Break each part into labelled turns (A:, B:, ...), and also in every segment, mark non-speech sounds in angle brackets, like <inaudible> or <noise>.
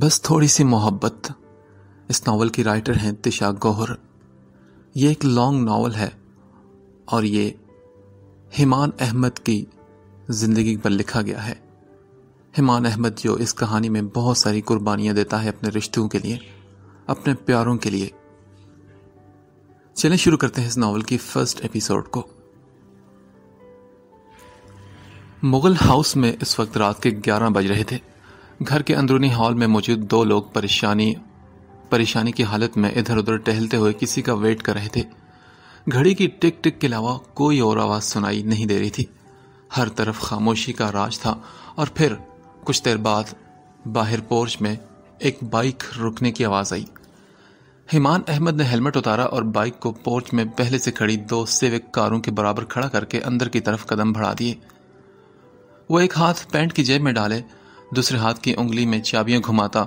A: बस थोड़ी सी मोहब्बत इस नावल की राइटर हैं तिशा गौहर ये एक लॉन्ग नावल है और ये हिमान अहमद की ज़िंदगी पर लिखा गया है हिमान अहमद जो इस कहानी में बहुत सारी कुर्बानियाँ देता है अपने रिश्तों के लिए अपने प्यारों के लिए चलें शुरू करते हैं इस नावल की फर्स्ट एपिसोड को मुगल हाउस में इस वक्त रात के 11 बज रहे थे घर के अंदरूनी हॉल में मौजूद दो लोग परेशानी परेशानी की हालत में इधर उधर टहलते हुए किसी का वेट कर रहे थे घड़ी की टिक टिक के अलावा कोई और आवाज़ सुनाई नहीं दे रही थी हर तरफ खामोशी का राज था और फिर कुछ देर बाद बाहर पोर्च में एक बाइक रुकने की आवाज़ आई हिमान अहमद ने हेलमेट उतारा और बाइक को पोर्च में पहले से खड़ी दो सिविक कारों के बराबर खड़ा करके अंदर की तरफ कदम बढ़ा दिए वो एक हाथ पैंट की जेब में डाले दूसरे हाथ की उंगली में चाबियां घुमाता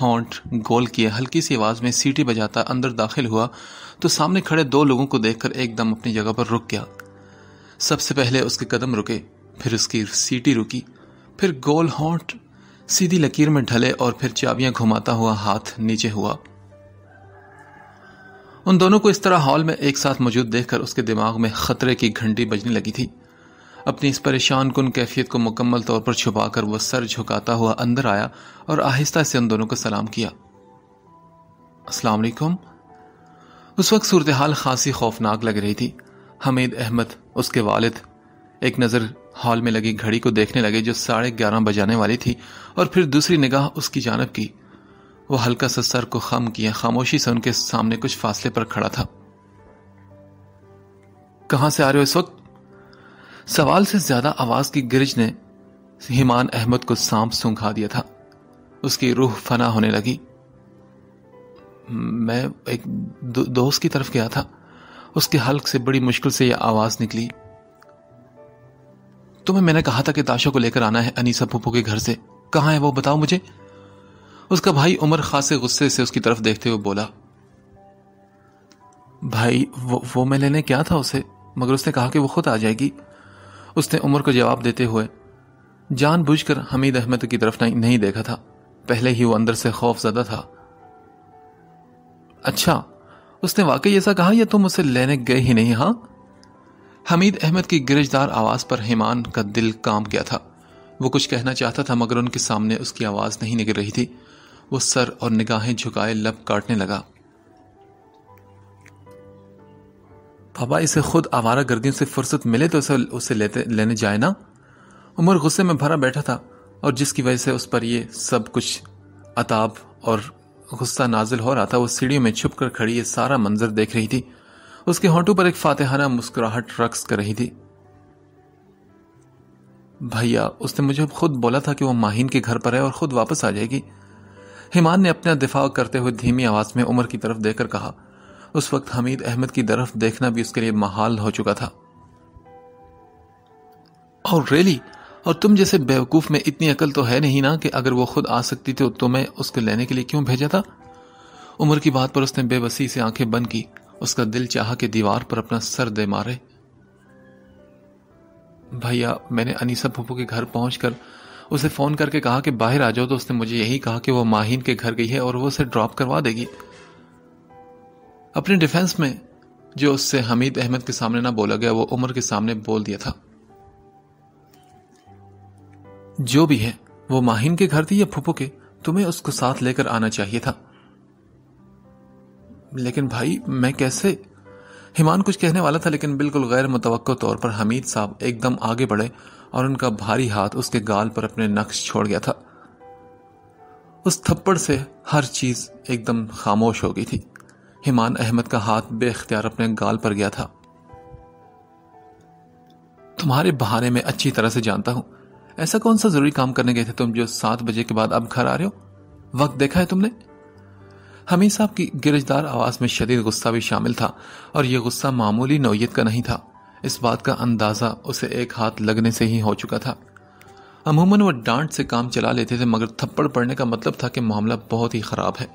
A: हॉन्ट गोल किए हल्की सी आवाज़ में सीटी बजाता अंदर दाखिल हुआ तो सामने खड़े दो लोगों को देखकर एकदम अपनी जगह पर रुक गया सबसे पहले उसके कदम रुके फिर उसकी सीटी रुकी फिर गोल हॉन्ट सीधी लकीर में ढले और फिर चाबियां घुमाता हुआ हाथ नीचे हुआ उन दोनों को इस तरह हॉल में एक साथ मौजूद देखकर उसके दिमाग में खतरे की घंटी बजने लगी थी अपनी इस परेशान कन कैफियत को मुकम्मल तौर पर छुपा कर वह सर झुकाता हुआ अंदर आया और आहिस्ता से उन दोनों को सलाम किया अस्सलाम उस वक्त सूरत हाल खासी खौफनाक लग रही थी हमीद अहमद उसके वालिद एक नज़र हॉल में लगी घड़ी को देखने लगे जो साढ़े ग्यारह बजाने वाली थी और फिर दूसरी निगाह उसकी जानब की वह हल्का सा सर को खम किया खामोशी से उनके सामने कुछ फासले पर खड़ा था कहा से आ रहे हो इस वक्त सवाल से ज्यादा आवाज की गिरज ने हिमान अहमद को सांप सूंघा दिया था उसकी रूह फना होने लगी मैं एक दो, दोस्त की तरफ गया था उसके हल्क से बड़ी मुश्किल से यह आवाज निकली तुम्हें मैंने कहा था कि ताशा को लेकर आना है अनीसा पुप्पू के घर से कहा है वो बताओ मुझे उसका भाई उमर खासे गुस्से से उसकी तरफ देखते हुए बोला भाई वो, वो मैं लेने क्या था उसे मगर उसने कहा कि वो खुद आ जाएगी उसने उमर को जवाब देते हुए कर हमीद अहमद की तरफ नहीं देखा था पहले ही वो अंदर से खौफ ज़दा था अच्छा उसने वाकई ऐसा कहा या तुम उसे लेने गए ही नहीं हाँ हमीद अहमद की गिरजदार आवाज़ पर हेमान का दिल काम गया था वो कुछ कहना चाहता था मगर उनके सामने उसकी आवाज़ नहीं निकल रही थी वो सर और निगाहें झुकाए लब काटने लगा पापा इसे खुद आवारा गर्दियों से फुर्सत मिले तो उसे उसे लेते लेने जाए ना उमर गुस्से में भरा बैठा था और जिसकी वजह से उस पर ये सब कुछ अताब और गुस्सा नाजिल हो रहा था वो सीढ़ियों में छुप कर खड़ी ये सारा मंजर देख रही थी उसके होंठों पर एक फातेहाना मुस्कुराहट रक्स कर रही थी भैया उसने मुझे खुद बोला था कि वो माहिन के घर पर है और खुद वापस आ जाएगी हिमान ने अपना दिफा करते हुए धीमी आवाज में उमर की तरफ देखकर कहा उस वक्त हमीद अहमद की तरफ देखना भी उसके लिए महाल हो चुका था और रेली और तुम जैसे बेवकूफ में इतनी अकल तो है नहीं ना कि अगर वो खुद आ सकती थी तो मैं उसको लेने के लिए क्यों भेजा था उम्र की बात पर उसने बेबसी से आंखें बंद की उसका दिल चाह कि दीवार पर अपना सर दे मारे भैया मैंने अनिसा पप्पू के घर पहुंचकर उसे फोन करके कहा कि बाहर आ जाओ तो उसने मुझे यही कहा कि वो माहिन के घर गई है और वो उसे ड्रॉप करवा देगी अपने डिफेंस में जो उससे हमीद अहमद के सामने ना बोला गया वो उमर के सामने बोल दिया था जो भी है वो माहिन के घर थी या फूफो के तुम्हें उसको साथ लेकर आना चाहिए था लेकिन भाई मैं कैसे हिमान कुछ कहने वाला था लेकिन बिल्कुल गैर मुतवक़ तौर पर हमीद साहब एकदम आगे बढ़े और उनका भारी हाथ उसके गाल पर अपने नक्श छोड़ गया था उस थप्पड़ से हर चीज एकदम खामोश हो गई थी हिमान अहमद का हाथ बेख्तियार अपने गाल पर गया था तुम्हारे बहाने में अच्छी तरह से जानता हूं ऐसा कौन सा जरूरी काम करने गए थे तुम जो सात बजे के बाद अब घर आ रहे हो वक्त देखा है तुमने हमीद साहब की गिरजदार आवाज में शदीद गुस्सा भी शामिल था और यह गुस्सा मामूली नोयत का नहीं था इस बात का अंदाजा उसे एक हाथ लगने से ही हो चुका था अमूमन वह डांट से काम चला लेते थे मगर थप्पड़ पड़ने का मतलब था कि मामला बहुत ही खराब है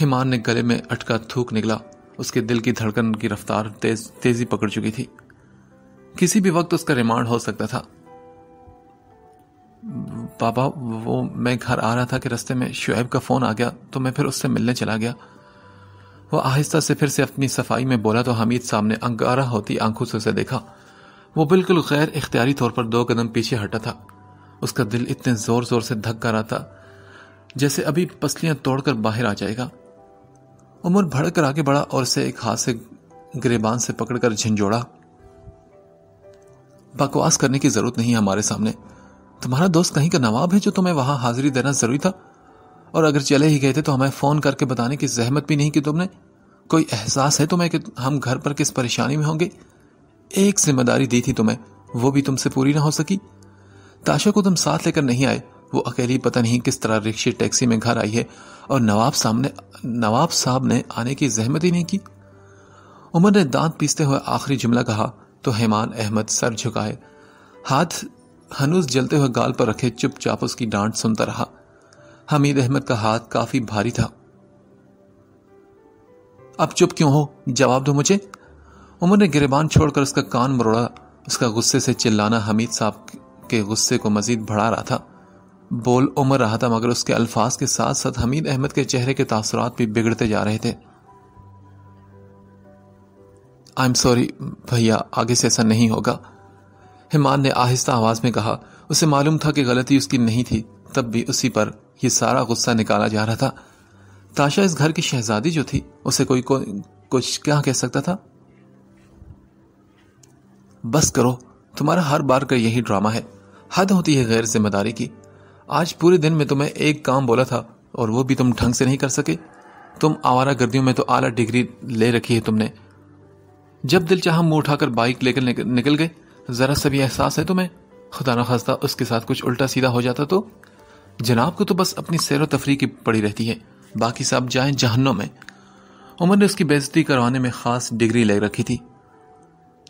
A: हिमान ने गले में अटका थूक निकला उसके दिल की धड़कन की रफ्तार तेज तेजी पकड़ चुकी थी किसी भी वक्त उसका रिमांड हो सकता था पापा वो मैं घर आ रहा था कि रास्ते में शुएब का फ़ोन आ गया तो मैं फिर उससे मिलने चला गया वो आहिस्ता से फिर से अपनी सफाई में बोला तो हमीद सामने अंगारा होती आंखों से उसे देखा वो बिल्कुल गैर इख्तियारी तौर पर दो कदम पीछे हटा था उसका दिल इतने ज़ोर ज़ोर से धक्का रहा था जैसे अभी पसलियां तोड़कर बाहर आ जाएगा उमर भड़क कर आगे बढ़ा और उसे एक हाथ से ग्रेबान से पकड़कर झिंझोड़ा बकवास करने की जरूरत नहीं है हमारे सामने तुम्हारा दोस्त कहीं का नवाब है जो तुम्हें वहां हाजिरी देना जरूरी था और अगर चले ही गए थे तो हमें फोन करके बताने की जहमत भी नहीं कि तुमने कोई एहसास है तुम्हें कि हम घर पर किस परेशानी में होंगे एक जिम्मेदारी दी थी तुम्हें वो भी तुमसे पूरी ना हो सकी ताशा को तुम साथ लेकर नहीं आए वो अकेली पता नहीं किस तरह रिक्शे टैक्सी में घर आई है और नवाब सामने नवाब साहब ने आने की जहमत ही नहीं की उमर ने दांत पीसते हुए आखिरी जुमला कहा तो हेमान अहमद सर झुकाए हाथ हनुस जलते हुए गाल पर रखे चुपचाप उसकी डांट सुनता रहा हमीद अहमद का हाथ काफी भारी था अब चुप क्यों हो जवाब दो मुझे उमर ने गिरबान छोड़कर उसका कान मरोड़ा उसका गुस्से से चिल्लाना हमीद साहब के गुस्से को मजीद बढ़ा रहा था बोल उमर रहा था मगर उसके अल्फाज के साथ साथ हमीद अहमद के चेहरे के तासरात भी बिगड़ते जा रहे थे आई एम सॉरी भैया आगे से ऐसा नहीं होगा हिमान ने आहिस्ता आवाज में कहा उसे मालूम था कि गलती उसकी नहीं थी तब भी उसी पर यह सारा गुस्सा निकाला जा रहा था ताशा इस घर की शहजादी जो थी उसे कोई को, कुछ क्या कह सकता था बस करो तुम्हारा हर बार का यही ड्रामा है हद होती है गैर जिम्मेदारी की आज पूरे दिन में तुम्हें एक काम बोला था और वो भी तुम ढंग से नहीं कर सके तुम आवारा गर्दियों में तो आला डिग्री ले रखी है तुमने जब दिल चाह मुंह उठाकर बाइक लेकर निकल गए जरा सा भी एहसास है तुम्हें खुदा ना खास्ता उसके साथ कुछ उल्टा सीधा हो जाता तो जनाब को तो बस अपनी सैर तफरी की पड़ी रहती है बाकी सब जाए जहनों में उमर ने उसकी बेजती करवाने में खास डिग्री ले रखी थी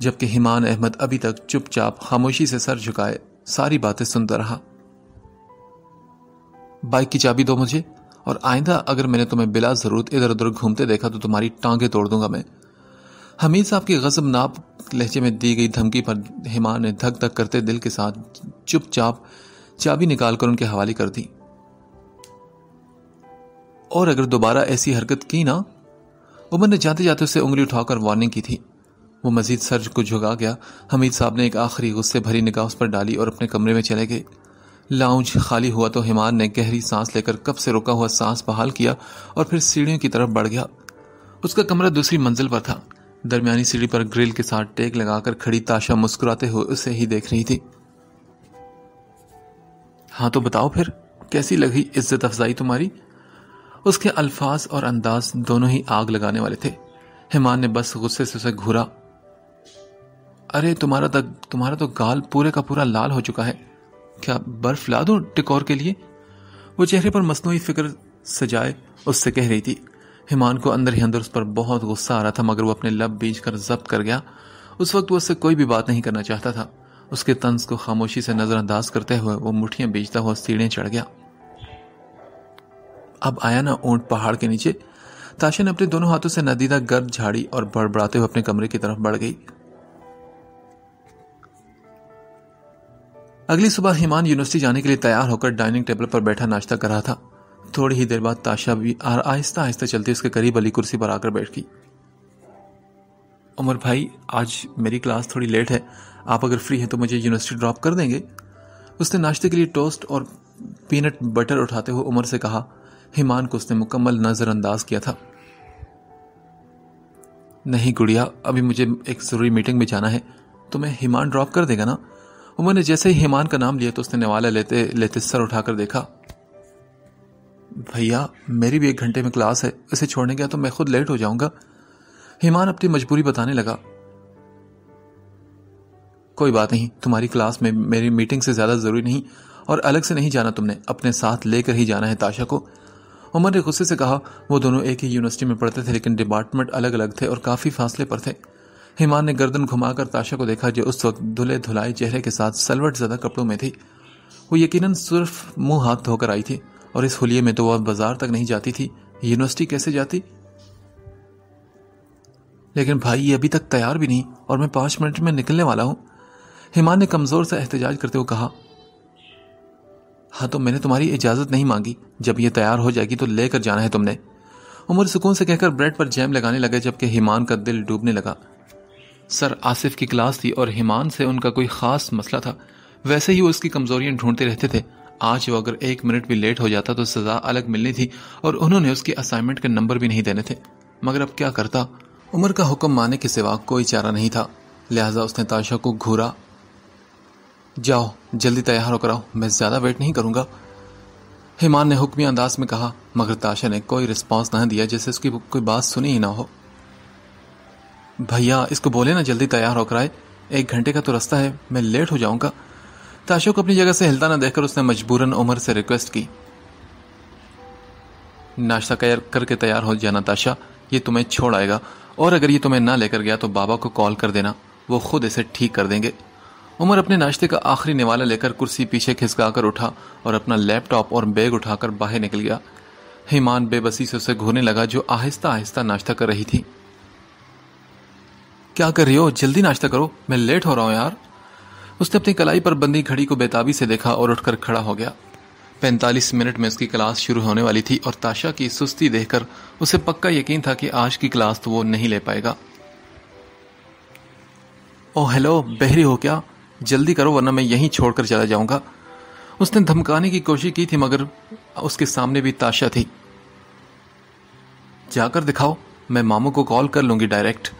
A: जबकि हिमान अहमद अभी तक चुपचाप खामोशी से सर झुकाए सारी बातें सुनता रहा बाइक की चाबी दो मुझे और आइंदा अगर मैंने तुम्हें बिला जरूरत इधर उधर घूमते देखा तो तुम्हारी टांगे तोड़ दूंगा मैं हमीद साहब की नाप लहजे में दी गई धमकी पर हिमा ने धक धक करते दिल के साथ चुपचाप चाबी निकाल कर उनके हवाले कर दी और अगर दोबारा ऐसी हरकत की ना उमर ने जाते जाते उसे उंगली उठाकर वार्निंग की थी वो मजीद सर को झुका गया हमीद साहब ने एक आखिरी गुस्से भरी निगाह उस पर डाली और अपने कमरे में चले गए लाउंज खाली हुआ तो हिमान ने गहरी सांस लेकर कब से रुका हुआ सांस बहाल किया और फिर सीढ़ियों की तरफ बढ़ गया उसका कमरा दूसरी मंजिल पर था दरमियानी सीढ़ी पर ग्रिल के साथ टेक लगाकर खड़ी ताशा मुस्कुराते हुए उसे ही देख रही थी हाँ तो बताओ फिर कैसी लगी इज्जत अफजाई तुम्हारी उसके अल्फाज और अंदाज दोनों ही आग लगाने वाले थे हिमान ने बस गुस्से से उसे घूरा अरे तुम्हारा तक तुम्हारा तो गाल पूरे का पूरा लाल हो चुका है क्या बर्फ ला दूं टिकोर के लिए वो चेहरे पर मसनू फिक्र सजाए उससे कह रही थी हिमान को अंदर ही अंदर उस पर बहुत गुस्सा आ रहा था मगर वो अपने लब बीज कर जब्त कर गया उस वक्त वो उससे कोई भी बात नहीं करना चाहता था उसके तंज को खामोशी से नजरअंदाज करते हुए वो मुठियां बेचता हुआ सीढ़ियां चढ़ गया अब आया ना ऊंट पहाड़ के नीचे ताशा ने अपने दोनों हाथों से नदीदा गर्द झाड़ी और बड़बड़ाते हुए अपने कमरे की तरफ बढ़ गई अगली सुबह हिमान यूनिवर्सिटी जाने के लिए तैयार होकर डाइनिंग टेबल पर बैठा नाश्ता कर रहा था थोड़ी ही देर बाद ताशा भी आहिस्ता आहिस्ता चलते उसके करीब अली कुर्सी पर आकर बैठ गई उमर भाई आज मेरी क्लास थोड़ी लेट है आप अगर फ्री हैं तो मुझे यूनिवर्सिटी ड्रॉप कर देंगे उसने नाश्ते के लिए टोस्ट और पीनट बटर उठाते हुए उमर से कहा हिमान को उसने मुकम्मल नज़रअंदाज किया था नहीं गुड़िया अभी मुझे एक ज़रूरी मीटिंग में जाना है तो मैं हिमान ड्रॉप कर देगा ना उमर ने जैसे ही हेमान का नाम लिया तो उसने नवाला लेते लेते सर उठाकर देखा भैया मेरी भी एक घंटे में क्लास है इसे छोड़ने गया तो मैं खुद लेट हो जाऊंगा हेमान अपनी मजबूरी बताने लगा कोई बात नहीं तुम्हारी क्लास में मेरी मीटिंग से ज़्यादा ज़रूरी नहीं और अलग से नहीं जाना तुमने अपने साथ लेकर ही जाना है ताशा को उमर ने गुस्से से कहा वो दोनों एक ही यूनिवर्सिटी में पढ़ते थे लेकिन डिपार्टमेंट अलग अलग थे और काफ़ी फासले पर थे हिमान ने गर्दन घुमाकर ताशा को देखा जो उस वक्त धुले धुलाए चेहरे के साथ सलवट ज़्यादा कपड़ों में थी वो यकीनन सिर्फ मुंह हाथ धोकर आई थी और इस होलिये में तो वह बाजार तक नहीं जाती थी यूनिवर्सिटी कैसे जाती लेकिन भाई ये अभी तक तैयार भी नहीं और मैं पांच मिनट में निकलने वाला हूँ हिमान ने कमज़ोर सा एहतजाज करते हुए कहा हाँ तो मैंने तुम्हारी इजाज़त नहीं मांगी जब ये तैयार हो जाएगी तो लेकर जाना है तुमने उमर सुकून से कहकर ब्रेड पर जैम लगाने लगे जबकि हिमान का दिल डूबने लगा सर आसिफ की क्लास थी और हिमान से उनका कोई खास मसला था वैसे ही वो उसकी कमजोरियां ढूंढते रहते थे आज वो अगर एक मिनट भी लेट हो जाता तो सजा अलग मिलनी थी और उन्होंने उसकी असाइनमेंट के नंबर भी नहीं देने थे मगर अब क्या करता उमर का हुक्म माने के सिवा कोई चारा नहीं था लिहाजा उसने ताशा को घूरा जाओ जल्दी तैयार होकर आओ मैं ज़्यादा वेट नहीं करूंगा हिमान ने हुक्मी अंदाज में कहा मगर ताशा ने कोई रिस्पॉन्स न दिया जैसे उसकी कोई बात सुनी ही ना हो भैया इसको बोले ना जल्दी तैयार होकर आए एक घंटे का तो रास्ता है मैं लेट हो जाऊंगा ताशो को अपनी जगह से हिलता ना देखकर उसने मजबूरन उमर से रिक्वेस्ट की नाश्ता कर करके तैयार हो जाना ताशा ये तुम्हें छोड़ आएगा और अगर ये तुम्हें ना लेकर गया तो बाबा को कॉल कर देना वो खुद इसे ठीक कर देंगे उमर अपने नाश्ते का आखिरी निवाला लेकर कुर्सी पीछे खिसकाकर उठा और अपना लैपटॉप और बैग उठाकर बाहर निकल गया हिमान बेबसी से उसे घूरने लगा जो आहिस्ता आहिस्ता नाश्ता कर रही थी क्या कर रही हो जल्दी नाश्ता करो मैं लेट हो रहा हूँ यार उसने अपनी कलाई पर बंदी घड़ी को बेताबी से देखा और उठकर खड़ा हो गया पैंतालीस मिनट में उसकी क्लास शुरू होने वाली थी और ताशा की सुस्ती देखकर उसे पक्का यकीन था कि आज की क्लास तो वो नहीं ले पाएगा ओ हेलो बहरी हो क्या जल्दी करो वरना मैं यहीं छोड़कर चला जाऊंगा उसने धमकाने की कोशिश की थी मगर उसके सामने भी ताशा थी जाकर दिखाओ मैं मामू को कॉल कर लूंगी डायरेक्ट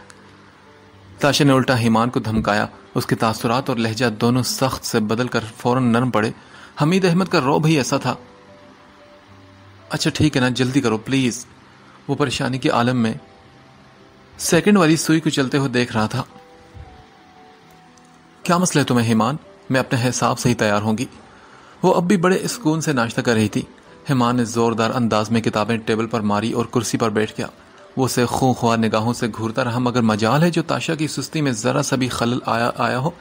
A: ताशा ने उल्टा हिमान को धमकाया उसके तासुरात और लहजा दोनों सख्त से बदल कर फौरन नरम पड़े हमीद अहमद का रौब ही ऐसा था अच्छा ठीक है ना जल्दी करो प्लीज वो परेशानी के आलम में सेकंड वाली सुई को चलते हुए देख रहा था क्या मसला है तुम्हें हिमान मैं अपने हिसाब से ही तैयार होंगी वो अब भी बड़े सुकून से नाश्ता कर रही थी हिमान ने जोरदार अंदाज में किताबें टेबल पर मारी और कुर्सी पर बैठ गया वो उसे खूं खुआ निगाहों से घूरता रहा मगर मजाल है जो ताशा की सुस्ती में ज़रा सा भी खलल आया आया हो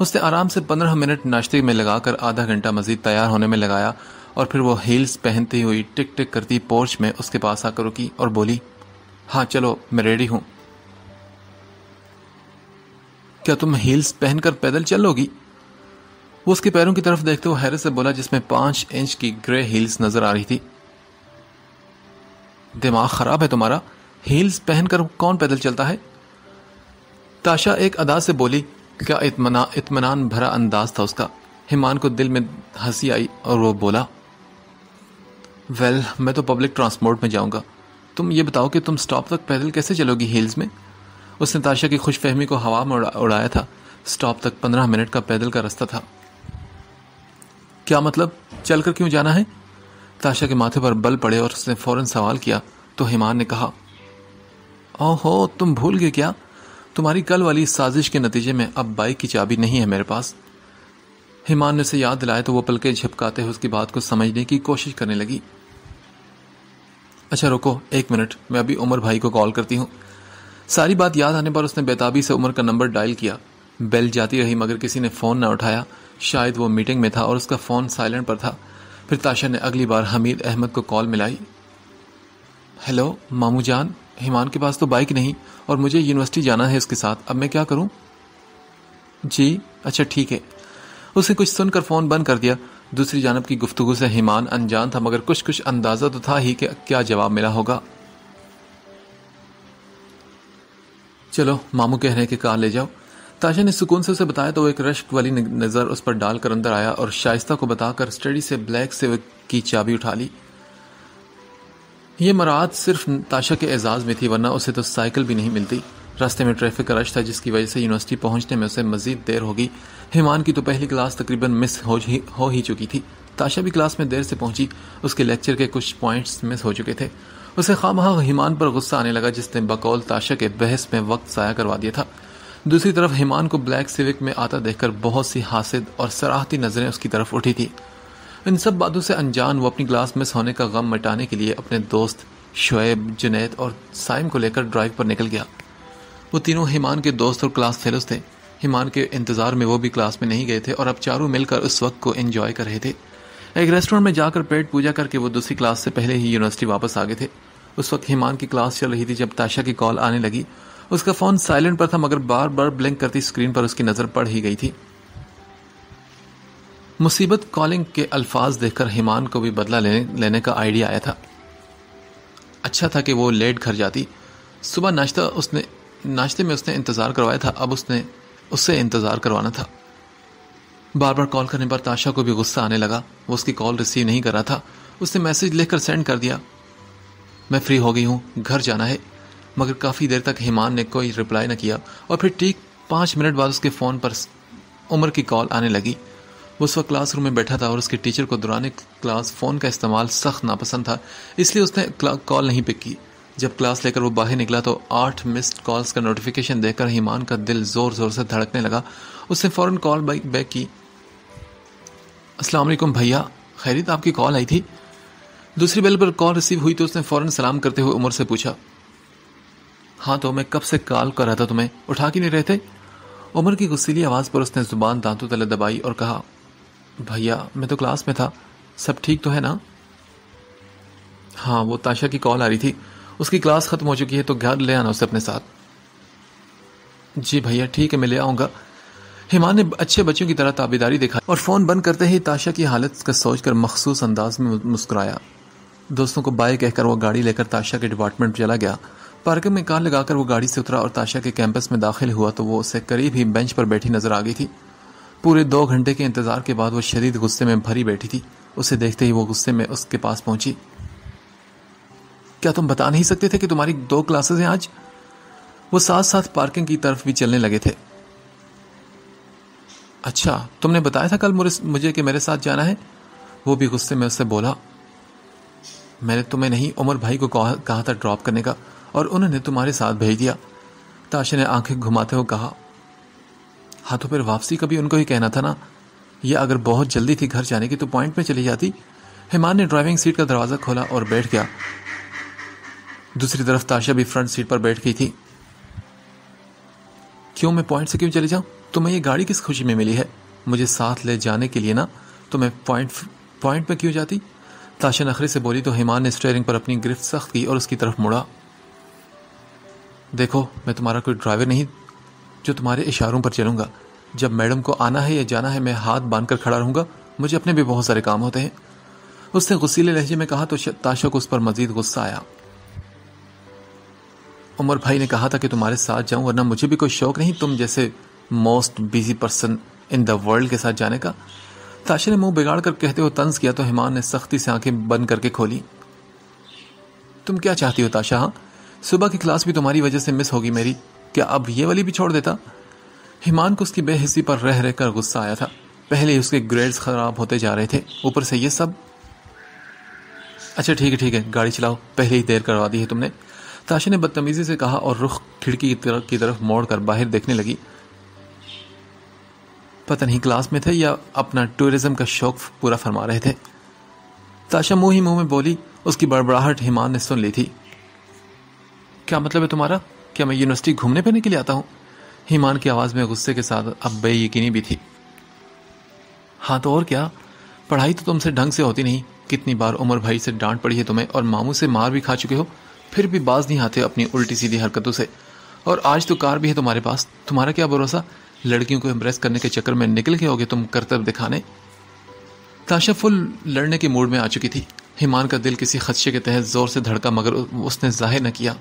A: उसने आराम से पंद्रह मिनट नाश्ते में लगाकर आधा घंटा मजीद तैयार होने में लगाया और फिर वो हील्स पहनती हुई टिक टिक करती पोर्च में उसके पास आकर रुकी और बोली हाँ चलो मैं रेडी हूं क्या तुम हील्स पहनकर पैदल चलोगी वो उसके पैरों की तरफ देखते हुए हैरत से बोला जिसमें पांच इंच की ग्रे हील्स नजर आ रही थी दिमाग खराब है तुम्हारा हील्स पहनकर कौन पैदल चलता है ताशा एक अदा से बोली क्या इतमान भरा अंदाज था उसका हिमान को दिल में हंसी आई और वो बोला वेल well, मैं तो पब्लिक ट्रांसपोर्ट में जाऊंगा तुम ये बताओ कि तुम स्टॉप तक पैदल कैसे चलोगी हील्स में उसने ताशा की खुश फहमी को हवा में उड़ा, उड़ाया था स्टॉप तक पंद्रह मिनट का पैदल का रास्ता था क्या मतलब चलकर क्यों जाना है ताशा के माथे पर बल पड़े और उसने फौरन सवाल किया तो हिमान ने कहा ओहो तुम भूल गए क्या तुम्हारी कल वाली साजिश के नतीजे में अब बाइक की चाबी नहीं है मेरे पास हिमान ने उसे याद दिलाया तो वो पलके झपकाते हुए उसकी बात को समझने की कोशिश करने लगी अच्छा रुको एक मिनट मैं अभी उमर भाई को कॉल करती हूँ सारी बात याद आने पर उसने बेताबी से उमर का नंबर डायल किया बेल जाती रही मगर किसी ने फ़ोन ना उठाया शायद वो मीटिंग में था और उसका फ़ोन साइलेंट पर था फिर ताशा ने अगली बार हमीद अहमद को कॉल मिलाई हेलो मामू जान हिमान के पास तो बाइक नहीं और मुझे यूनिवर्सिटी जाना है उसके साथ अब मैं क्या करूं जी अच्छा ठीक है उसने कुछ सुनकर फ़ोन बंद कर दिया दूसरी जानब की गुफ्तगु से हिमान अनजान था मगर कुछ कुछ अंदाज़ा तो था ही कि क्या जवाब मिला होगा चलो मामू कह रहे कि कार ले जाओ ताशा ने सुकून से उसे बताया तो वो एक रश्क वाली नज़र उस पर डालकर अंदर आया और शाइस्ता को बताकर स्टडी से ब्लैक से की चाबी उठा ली ये मराहत सिर्फ ताशा के एजाज़ में थी वरना उसे तो साइकिल भी नहीं मिलती रास्ते में ट्रैफिक का रश था जिसकी वजह से यूनिवर्सिटी पहुंचने में उसे मजीद देर होगी हिमान की तो पहली क्लास तकरीबन मिस हो ही हो ही चुकी थी ताशा भी क्लास में देर से पहुंची उसके लेक्चर के कुछ पॉइंट्स मिस हो चुके थे उसे खामहा हिमान पर गुस्सा आने लगा जिसने बकौल ताशा के बहस में वक्त ज़ाया करवा दिया था दूसरी तरफ हिमान को ब्लैक सिविक में आता देखकर बहुत सी हासिद और सराहती नज़रें उसकी तरफ उठी थी इन सब बातों से अनजान वो अपनी क्लास मिस होने का गम मिटाने के लिए अपने दोस्त शुएब जुनेद और साइम को लेकर ड्राइव पर निकल गया वो तीनों हिमान के दोस्त और क्लास फेलोज थे हिमान के इंतज़ार में वो भी क्लास में नहीं गए थे और अब चारों मिलकर उस वक्त को एंजॉय कर रहे थे एक रेस्टोरेंट में जाकर पेट पूजा करके वो दूसरी क्लास से पहले ही यूनिवर्सिटी वापस आ गए थे उस वक्त हिमान की क्लास चल रही थी जब ताशा की कॉल आने लगी उसका फ़ोन साइलेंट पर था मगर बार बार ब्लिंक करती स्क्रीन पर उसकी नज़र पड़ ही गई थी मुसीबत कॉलिंग के अल्फाज देखकर हिमान को भी बदला लेने लेने का आइडिया आया था अच्छा था कि वो लेट घर जाती सुबह नाश्ता उसने नाश्ते में उसने इंतज़ार करवाया था अब उसने उससे इंतज़ार करवाना था बार बार कॉल करने पर ताशा को भी गुस्सा आने लगा वो उसकी कॉल रिसीव नहीं कर रहा था उसने मैसेज लिखकर सेंड कर दिया मैं फ्री हो गई हूँ घर जाना है मगर काफ़ी देर तक हिमान ने कोई रिप्लाई न किया और फिर ठीक पाँच मिनट बाद उसके फ़ोन पर उमर की कॉल आने लगी वो उस वक्त क्लास रूम में बैठा था और उसके टीचर को दौरान क्लास फ़ोन का इस्तेमाल सख्त नापसंद था इसलिए उसने कॉल नहीं पिक की जब क्लास लेकर वो बाहर निकला तो आठ मिस्ड कॉल्स का नोटिफिकेशन देखकर हीमान का दिल ज़ोर ज़ोर से धड़कने लगा उसने फ़ौरन कॉल बैक की असलम भैया खैरित आपकी कॉल आई थी दूसरी बेल पर कॉल रिसीव हुई तो उसने फ़ौरन सलाम करते हुए उमर से पूछा हाँ तो मैं कब से कॉल कर रहा था तुम्हें उठा के नहीं रहते उमर की गुस्सीली आवाज़ पर उसने ज़ुबान दांतों तले दबाई और कहा भैया मैं तो क्लास में था सब ठीक तो है ना हाँ वो ताशा की कॉल आ रही थी उसकी क्लास खत्म हो चुकी है तो घर ले आना उसे अपने साथ जी भैया ठीक है मैं ले आऊंगा हिमान ने अच्छे बच्चों की तरह ताबेदारी देखा और फ़ोन बंद करते ही ताशा की हालत का सोचकर मखसूस अंदाज में मुस्कुराया दोस्तों को बाय कहकर वो गाड़ी लेकर ताशा के डिपार्टमेंट चला गया पार्किंग में कार लगाकर वो गाड़ी से उतरा और ताशा के कैंपस में दाखिल हुआ तो वो उसे करीब ही बेंच पर बैठी नजर आ गई थी पूरे दो घंटे के इंतज़ार के बाद वो शरीद गुस्से में भरी बैठी थी उसे देखते ही वो गुस्से में उसके पास पहुंची क्या तुम बता नहीं सकते थे कि तुम्हारी दो क्लासेस हैं आज वो साथ साथ पार्किंग की तरफ भी चलने लगे थे अच्छा तुमने बताया था कल मुझे कि मेरे साथ जाना है वो भी गुस्से में उससे बोला मैंने तुम्हें नहीं उमर भाई को कहा था ड्रॉप करने का और उन्होंने तुम्हारे साथ भेज दिया ताशा ने आंखें घुमाते हुए कहा हाथों पर वापसी का भी उनको ही कहना था ना या अगर बहुत जल्दी थी घर जाने की तो पॉइंट में चली जाती हेमान ने ड्राइविंग सीट का दरवाज़ा खोला और बैठ गया दूसरी तरफ ताशा भी फ्रंट सीट पर बैठ गई थी क्यों मैं पॉइंट से क्यों चले जाऊँ तुम्हें ये गाड़ी किस खुशी में मिली है मुझे साथ ले जाने के लिए ना तो मैं पॉइंट पॉइंट में क्यों जाती ताशा नखरे से बोली तो हेमान ने स्टेयरिंग पर अपनी गिरफ्त सख्त की और उसकी तरफ मुड़ा देखो मैं तुम्हारा कोई ड्राइवर नहीं जो तुम्हारे इशारों पर चलूंगा जब मैडम को आना है या जाना है मैं हाथ बांध कर खड़ा रहूंगा मुझे अपने भी बहुत सारे काम होते हैं उसने गुस्सीले लहजे में कहा तो ताशा को उस पर मजीद गुस्सा आया उमर भाई ने कहा था कि तुम्हारे साथ जाऊं वरना मुझे भी कोई शौक नहीं तुम जैसे most busy person in the world के साथ जाने का ताशा ने मुंह बिगाड़ कर कहते हुए तंज किया तो हिमान ने सख्ती से आंखें बंद करके खोली तुम क्या चाहती हो ताशा हाँ सुबह की क्लास भी तुम्हारी वजह से मिस होगी मेरी क्या अब ये वाली भी छोड़ देता हिमान को उसकी बेहसी पर रह रहकर कर गुस्सा आया था पहले उसके ग्रेड्स खराब होते जा रहे थे ऊपर से ये सब अच्छा ठीक है ठीक है गाड़ी चलाओ पहले ही देर करवा दी है तुमने ताशी ने बदतमीजी से कहा और रुख खिड़की की तरफ की तरफ मोड़ कर बाहर देखने लगी पता नहीं क्लास में थे या अपना टूरिज्म का शौक पूरा फरमा रहे थे ताशा मुंह ही मुंह में बोली उसकी बड़बड़ाहट हिमान ने सुन ली थी क्या मतलब है तुम्हारा क्या मैं यूनिवर्सिटी घूमने फिरने के लिए आता हूँ हिमान की आवाज़ में गुस्से के साथ अब बेयकीनी भी थी हाँ तो और क्या पढ़ाई तो तुमसे ढंग से होती नहीं कितनी बार उमर भाई से डांट पड़ी है तुम्हें और मामू से मार भी खा चुके हो फिर भी बाज नहीं आते अपनी उल्टी सीधी हरकतों से और आज तो कार भी है तुम्हारे पास तुम्हारा क्या भरोसा लड़कियों को इम्प्रेस करने के चक्कर में निकल गए होगे तुम करतब दिखाने ताशा फुल लड़ने के मूड में आ चुकी थी हिमान का दिल किसी खदशे के तहत जोर से धड़का मगर उसने जाहिर न किया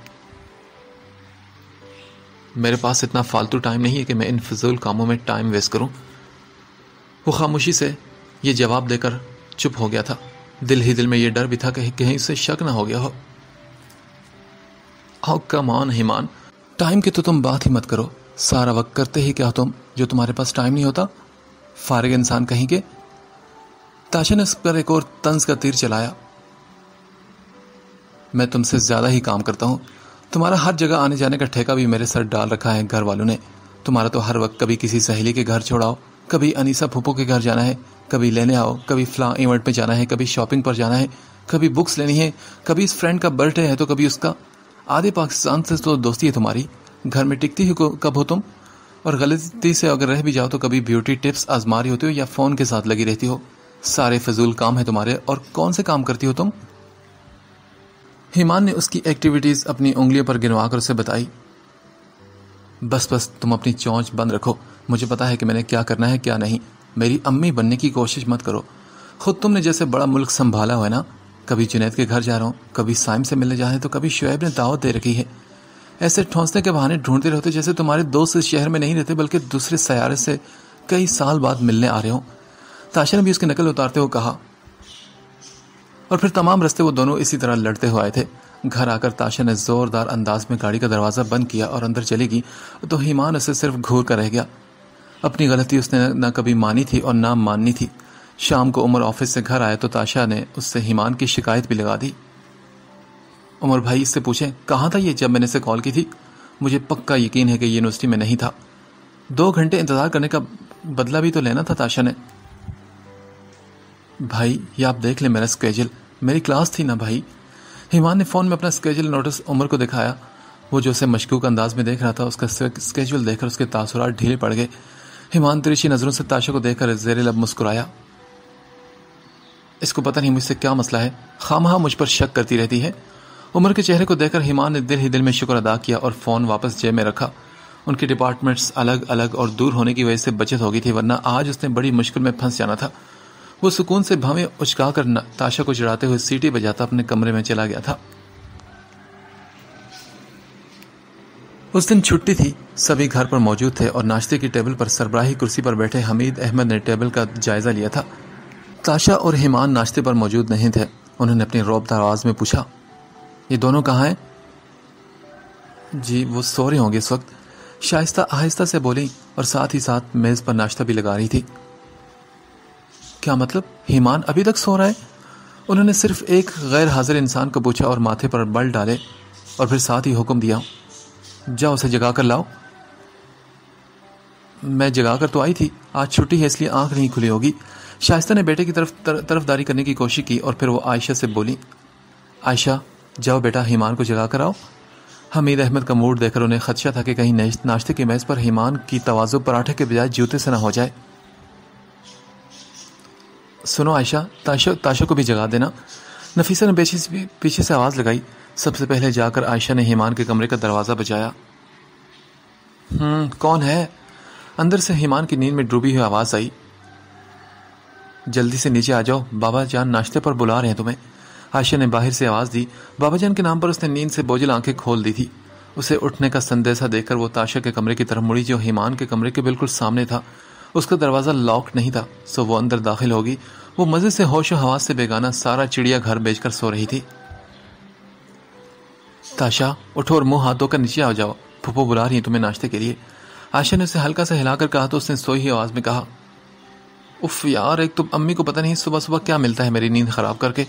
A: मेरे पास इतना फालतू टाइम नहीं है कि मैं इन फजूल कामों में टाइम वेस्ट करूं। वो खामोशी से ये जवाब देकर चुप हो गया था दिल ही दिल में यह डर भी था कि कहीं उसे शक ना हो गया हो का मान हिमान टाइम की तो तुम बात ही मत करो सारा वक्त करते ही क्या तुम जो तुम्हारे पास टाइम नहीं होता फारग इंसान कहीं के ताशा ने उस पर एक और तंज का तीर चलाया मैं तुमसे ज्यादा ही काम करता हूं तुम्हारा हर जगह आने जाने का ठेका भी मेरे सर डाल रखा है घर वालों ने तुम्हारा तो हर वक्त कभी किसी सहेली के घर छोड़ाओ कभी अनिसा फूपो के घर जाना है कभी लेने आओ कभी फ्ला इवेंट में जाना है कभी शॉपिंग पर जाना है कभी बुक्स लेनी है कभी इस फ्रेंड का बर्थडे है तो कभी उसका आधे पाकिस्तान से तो दोस्ती है तुम्हारी घर में टिकती ही कब हो तुम और गलती से अगर रह भी जाओ तो कभी ब्यूटी टिप्स आजमा रही होती हो या फ़ोन के साथ लगी रहती हो सारे फजूल काम है तुम्हारे और कौन से काम करती हो तुम हिमान ने उसकी एक्टिविटीज अपनी उंगलियों पर गिनवा कर उसे बताई बस बस तुम अपनी चौंच बंद रखो मुझे पता है कि मैंने क्या करना है क्या नहीं मेरी अम्मी बनने की कोशिश मत करो खुद तुमने जैसे बड़ा मुल्क संभाला हुआ है ना कभी जुनेद के घर जा रहा हूँ कभी साइम से मिलने जा रहे हैं तो कभी शुएब ने दावत दे रखी है ऐसे ठोंसने के बहाने ढूंढते रहते जैसे तुम्हारे दोस्त इस शहर में नहीं रहते बल्कि दूसरे सयारे से कई साल बाद मिलने आ रहे हो ताशा ने भी उसकी नकल उतारते हुए कहा और फिर तमाम रास्ते वो दोनों इसी तरह लड़ते हुए आए थे घर आकर ताशा ने जोरदार अंदाज में गाड़ी का दरवाज़ा बंद किया और अंदर चली गई तो हिमान उसे सिर्फ घूर कर रह गया अपनी गलती उसने न कभी मानी थी और ना माननी थी शाम को उमर ऑफिस से घर आया तो ताशा ने उससे हिमान की शिकायत भी लगा दी उमर भाई इससे पूछे कहाँ था ये जब मैंने इसे कॉल की थी मुझे पक्का यकीन है कि यूनिवर्सिटी में नहीं था दो घंटे इंतज़ार करने का बदला भी तो लेना था ताशा ने भाई ये आप देख ले मेरा स्केजल मेरी क्लास थी ना भाई हिमान ने फ़ोन में अपना स्केजल नोटिस उमर को दिखाया वो जो उसे मशकूक अंदाज में देख रहा था उसका स्केजल देखकर उसके तासुरात ढीले पड़ गए हिमान त्रिशी नज़रों से ताशा को देखकर जेर लब मुस्कुराया इसको पता नहीं मुझसे क्या मसला है खामहा मुझ पर शक करती रहती है उमर के चेहरे को देखकर हिमान ने दिल ही दिल में शुक्र अदा किया और फ़ोन वापस जेब में रखा उनके डिपार्टमेंट्स अलग अलग और दूर होने की वजह से बचत हो गई थी वरना आज उसने बड़ी मुश्किल में फंस जाना था वो सुकून से भावे उचका कर ताशा को चढ़ाते हुए सीटी बजाता अपने कमरे में चला गया था उस दिन छुट्टी थी सभी घर पर मौजूद थे और नाश्ते की टेबल पर सरबराही कुर्सी पर बैठे हमीद अहमद ने टेबल का जायजा लिया था ताशा और हिमान नाश्ते पर मौजूद नहीं थे उन्होंने अपनी रौबदार आवाज़ में पूछा ये दोनों कहाँ हैं जी वो सो रहे होंगे इस वक्त शाइस्ता आहिस्ता से बोली और साथ ही साथ मेज़ पर नाश्ता भी लगा रही थी क्या मतलब हिमान अभी तक सो रहा है उन्होंने सिर्फ एक गैर हाजिर इंसान को पूछा और माथे पर बल डाले और फिर साथ ही हुक्म दिया जाओ उसे जगा कर लाओ मैं जगा कर तो आई थी आज छुट्टी है इसलिए आंख नहीं खुली होगी शाइस्ता ने बेटे की तरफ तर, तरफदारी करने की कोशिश की और फिर वो आयशा से बोली आयशा जाओ बेटा हिमान को जगा कर आओ हमीद अहमद का मूड देखकर उन्हें खदशा था कि कहीं नाश्ते की मेज़ पर हिमान की तवाजो पराठे के बजाय जूते से ना हो जाए सुनो आयशा ताशा ताशा को भी जगा देना नफीसा ने पीछे से पीछे से आवाज़ लगाई सबसे पहले जाकर आयशा ने हिमान के कमरे का दरवाज़ा बजाया हम्म, कौन है अंदर से हिमान की नींद में डूबी हुई आवाज़ आई जल्दी से नीचे आ जाओ बाबा जान नाश्ते पर बुला रहे हैं तुम्हें आयशा ने बाहर से आवाज़ दी बाबा जान के नाम पर उसने नींद से बोझल आंखें खोल दी थी उसे उठने का संदेशा देकर वो ताशा के कमरे की तरफ मुड़ी जो हिमान के कमरे के बिल्कुल सामने था उसका दरवाज़ा लॉक नहीं था सो वो अंदर दाखिल होगी वो मज़े से होशो हवास से बेगाना सारा चिड़िया घर बेचकर सो रही थी ताशा उठो और मुंह हाथ धोकर नीचे आ जाओ फूफो बुला रही है तुम्हें नाश्ते के लिए आशा ने उसे हल्का सा हिलाकर कहा तो उसने सोई ही आवाज़ में कहा उफ यार एक तो अम्मी को पता नहीं सुबह सुबह क्या मिलता है मेरी नींद ख़राब करके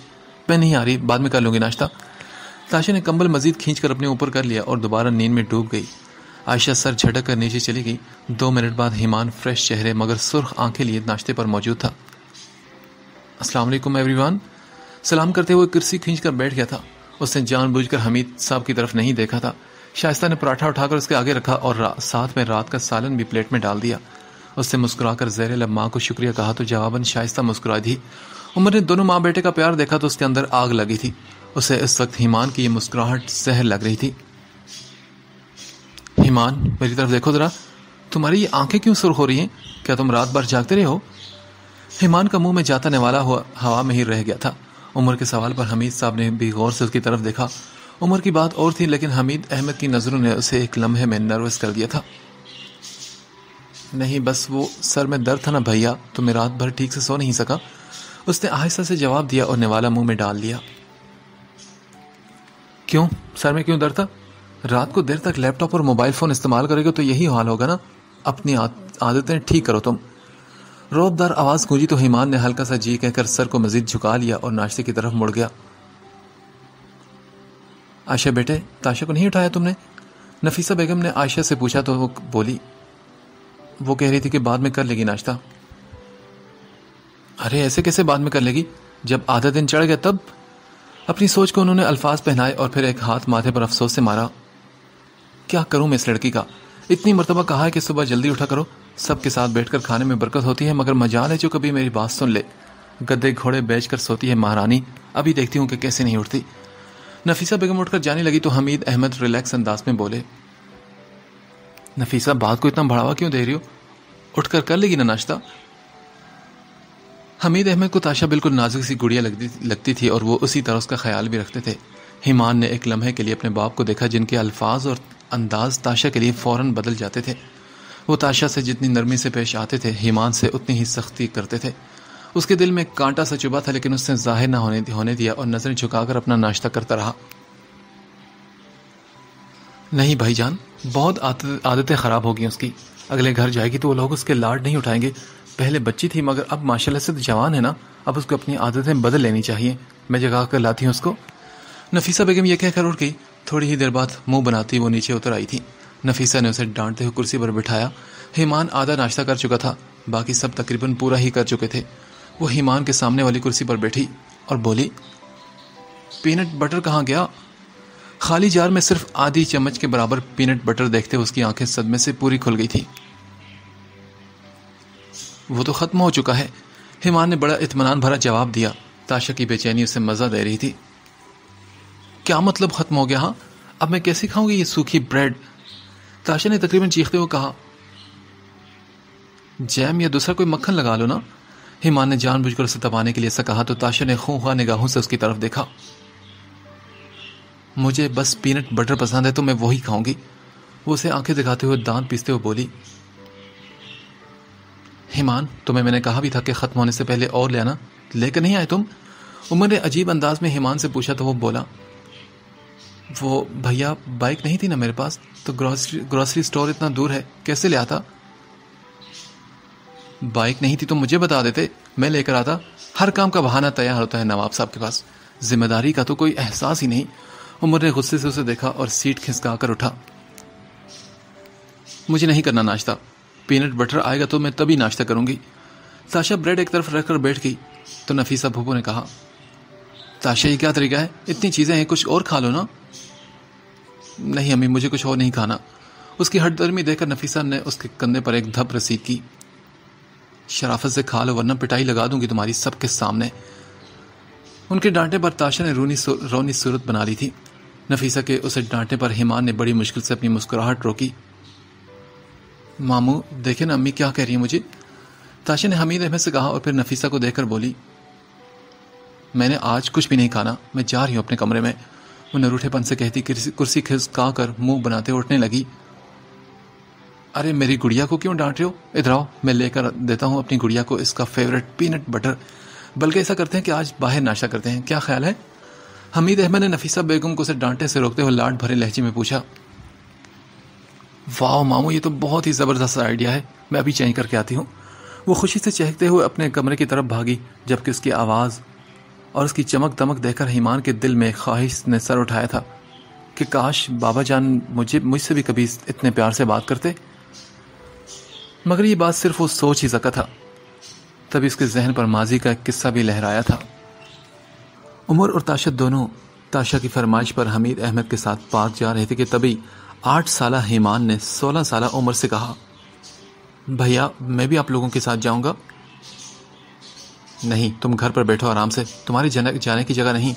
A: मैं नहीं आ रही बाद में कर लूंगी नाश्ता ताशा ने कंबल मजीद खींच कर अपने ऊपर कर लिया और दोबारा नींद में डूब गई आयशा सर झटक कर नीचे चली गई दो मिनट बाद हिमान फ्रेश चेहरे मगर सुर्ख आंखें लिए नाश्ते पर मौजूद था अस्सलाम वालेकुम एवरीवन सलाम करते हुए कुर्सी खींच कर बैठ गया था उसने जानबूझकर हमीद साहब की तरफ नहीं देखा था शाइस्ता ने पराठा उठाकर उसके आगे रखा और साथ में रात का सालन भी प्लेट में डाल दिया उससे मुस्कुराकर जहर लब माँ को शुक्रिया कहा तो जवाबन शाइस्ता मुस्कुरा दी उमर ने दोनों माँ बेटे का प्यार देखा तो उसके अंदर आग लगी थी उसे इस वक्त हिमान की ये मुस्कुराहट जहर लग रही थी हिमान मेरी तरफ देखो ज़रा तुम्हारी ये आंखें क्यों सुर हो रही हैं क्या तुम रात भर जागते रहे हो हिमान का मुंह में जाता निवाला हुआ हवा में ही रह गया था उमर के सवाल पर हमीद साहब ने भी गौर से उसकी तरफ देखा उमर की बात और थी लेकिन हमीद अहमद की नज़रों ने उसे एक लम्हे में नर्वस कर दिया था नहीं बस वो सर में दर्द था ना भैया तो मैं रात भर ठीक से सो नहीं सका उसने आहिस्ता से जवाब दिया और निवाला मुंह में डाल लिया क्यों सर में क्यों दर्द था रात को देर तक लैपटॉप और मोबाइल फ़ोन इस्तेमाल करोगे तो यही हाल होगा ना अपनी आदतें ठीक करो तुम रोबदार आवाज़ गूंजी तो हिमान ने हल्का सा जी कहकर सर को मजीद झुका लिया और नाश्ते की तरफ मुड़ गया आशा बेटे ताशा को नहीं उठाया तुमने नफीसा बेगम ने आशा से पूछा तो वो बोली वो कह रही थी कि बाद में कर लेगी नाश्ता अरे ऐसे कैसे बाद में कर लेगी जब आधा दिन चढ़ गया तब अपनी सोच को उन्होंने अल्फाज पहनाए और फिर एक हाथ माथे पर अफसोस से मारा क्या करूं मैं इस लड़की का इतनी मरतबा कहा है कि सुबह जल्दी उठा करो सबके साथ बैठकर खाने में बरकत होती है मगर मजा है जो कभी मेरी बात सुन ले गद्दे घोड़े बेच कर सोती है महारानी अभी देखती हूँ कि कैसे नहीं उठती नफीसा बेगम उठकर जाने लगी तो हमीद अहमद रिलैक्स अंदाज में बोले नफीसा बात को इतना बढ़ावा क्यों दे रही हो उठकर कर लेगी ना नाश्ता हमीद अहमद को ताशा बिल्कुल नाजुक सी गुड़िया लगती लगती थी और वो उसी तरह उसका ख्याल भी रखते थे हिमान ने एक लम्हे के लिए अपने बाप को देखा जिनके अल्फाज और अंदाज ताशा के लिए फ़ौरन बदल जाते थे वो ताशा से जितनी नरमी से पेश आते थे हिमान से उतनी ही सख्ती करते थे उसके दिल में कांटा सा चुबा था लेकिन उसने जाहिर ना होने होने दिया और नज़रें झुकाकर अपना नाश्ता करता रहा नहीं भाईजान बहुत आदतें ख़राब होगी उसकी अगले घर जाएगी तो वो लोग उसके लाड नहीं उठाएंगे पहले बच्ची थी मगर अब माशाल्लाह से तो जवान है ना अब उसको अपनी आदतें बदल लेनी चाहिए मैं जगा कर लाती हूँ उसको नफीसा बेगम यह कहकर उठ गई थोड़ी ही देर बाद मुंह बनाती वो नीचे उतर आई थी नफीसा ने उसे डांटते हुए कुर्सी पर बिठाया हिमान आधा नाश्ता कर चुका था बाकी सब तकरीबन पूरा ही कर चुके थे वो हिमान के सामने वाली कुर्सी पर बैठी और बोली पीनट बटर कहाँ गया खाली जार में सिर्फ आधी चम्मच के बराबर पीनट बटर देखते उसकी आंखें सदमे से पूरी खुल गई थी वो तो ख़त्म हो चुका है हिमान ने बड़ा इतमान भरा जवाब दिया ताशा की बेचैनी उसे मज़ा दे रही थी क्या मतलब ख़त्म हो गया हाँ अब मैं कैसे खाऊंगी ये सूखी ब्रेड ताशा ने तकरीबन चीखते हुए कहा जैम या दूसरा कोई मक्खन लगा लो ना हिमान ने जानबूझकर उसे दबाने के लिए ऐसा कहा तो ताशा ने खूं खुआ निगाहों से उसकी तरफ देखा मुझे बस पीनट बटर पसंद है तो मैं वही खाऊंगी वो उसे आंखें दिखाते हुए दांत पीसते हुए बोली हिमान तुम्हें मैंने कहा भी था कि ख़त्म होने से पहले और ले आना लेकर नहीं आए तुम उमर ने अजीब अंदाज में हिमान से पूछा तो वो बोला वो भैया बाइक नहीं थी ना मेरे पास तो ग्रॉसरी ग्रॉसरी स्टोर इतना दूर है कैसे ले आता बाइक नहीं थी तो मुझे बता देते मैं लेकर आता हर काम का बहाना तैयार होता है नवाब साहब के पास जिम्मेदारी का तो कोई एहसास ही नहीं उमर ने गुस्से से उसे देखा और सीट खिसका कर उठा मुझे नहीं करना नाश्ता पीनट बटर आएगा तो मैं तभी नाश्ता करूंगी ताशा ब्रेड एक तरफ रखकर बैठ गई तो नफीसा भूपो ने कहा ताशा ये क्या तरीका है इतनी चीज़ें हैं कुछ और खा लो ना नहीं अम्मी मुझे कुछ और नहीं खाना उसकी हटदर्मी देखकर नफीसा ने उसके कंधे पर एक धप रसीद की शराफत से खा लो वरना पिटाई लगा दूंगी तुम्हारी सबके सामने उनके डांटे पर ताशा ने रोनी रोनी सूरत बना ली थी नफीसा के उसे डांटने पर हिमान ने बड़ी मुश्किल से अपनी मुस्कुराहट रोकी मामू देखे ना अम्मी क्या कह रही है मुझे ताशा ने हमीद अहमद से कहा और फिर नफीसा को देखकर बोली मैंने आज कुछ भी नहीं खाना मैं जा रही हूँ अपने कमरे में वो नरूठेपन से कहती कुर्सी खिसका कर मुंह बनाते उठने लगी अरे मेरी गुड़िया को क्यों डांट रहे हो इधर आओ मैं लेकर देता हूँ अपनी गुड़िया को इसका फेवरेट पीनट बटर बल्कि ऐसा करते हैं कि आज बाहर नाशा करते हैं क्या ख्याल है हमीद अहमद ने नफीसा बेगम को उसे डांटे से रोकते हुए लाड भरे लहजे में पूछा वाह मामू ये तो बहुत ही ज़बरदस्त आइडिया है मैं अभी चेंज करके आती हूँ वो खुशी से चहकते हुए अपने कमरे की तरफ भागी जबकि उसकी आवाज़ और उसकी चमक दमक देखकर हीमान के दिल में ख्वाहिश ने सर उठाया था कि काश बाबा जान मुझे मुझसे भी कभी इतने प्यार से बात करते मगर ये बात सिर्फ वो सोच ही सका था तभी उसके जहन पर माजी का एक किस्सा भी लहराया था उमर और ताशा दोनों ताशा की फरमाइश पर हमीद अहमद के साथ पार्क जा रहे थे कि तभी आठ साल हेमान ने सोलह साल उम्र से कहा भैया मैं भी आप लोगों के साथ जाऊंगा नहीं तुम घर पर बैठो आराम से तुम्हारी जनक जाने की जगह नहीं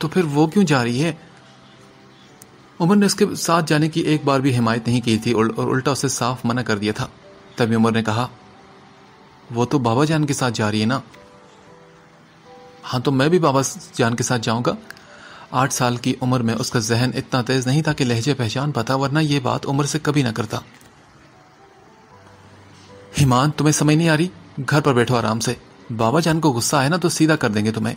A: तो फिर वो क्यों जा रही है उमर ने उसके साथ जाने की एक बार भी हिमायत नहीं की थी और उल्टा उसे साफ मना कर दिया था तभी उमर ने कहा वो तो बाबा जान के साथ जा रही है ना हाँ तो मैं भी बाबा जान के साथ जाऊंगा आठ साल की उम्र में उसका जहन इतना तेज नहीं था कि लहजे पहचान पाता वरना यह बात उम्र से कभी ना करता हिमान तुम्हें समझ नहीं आ रही घर पर बैठो आराम से बाबा जान को गुस्सा आया ना तो सीधा कर देंगे तुम्हें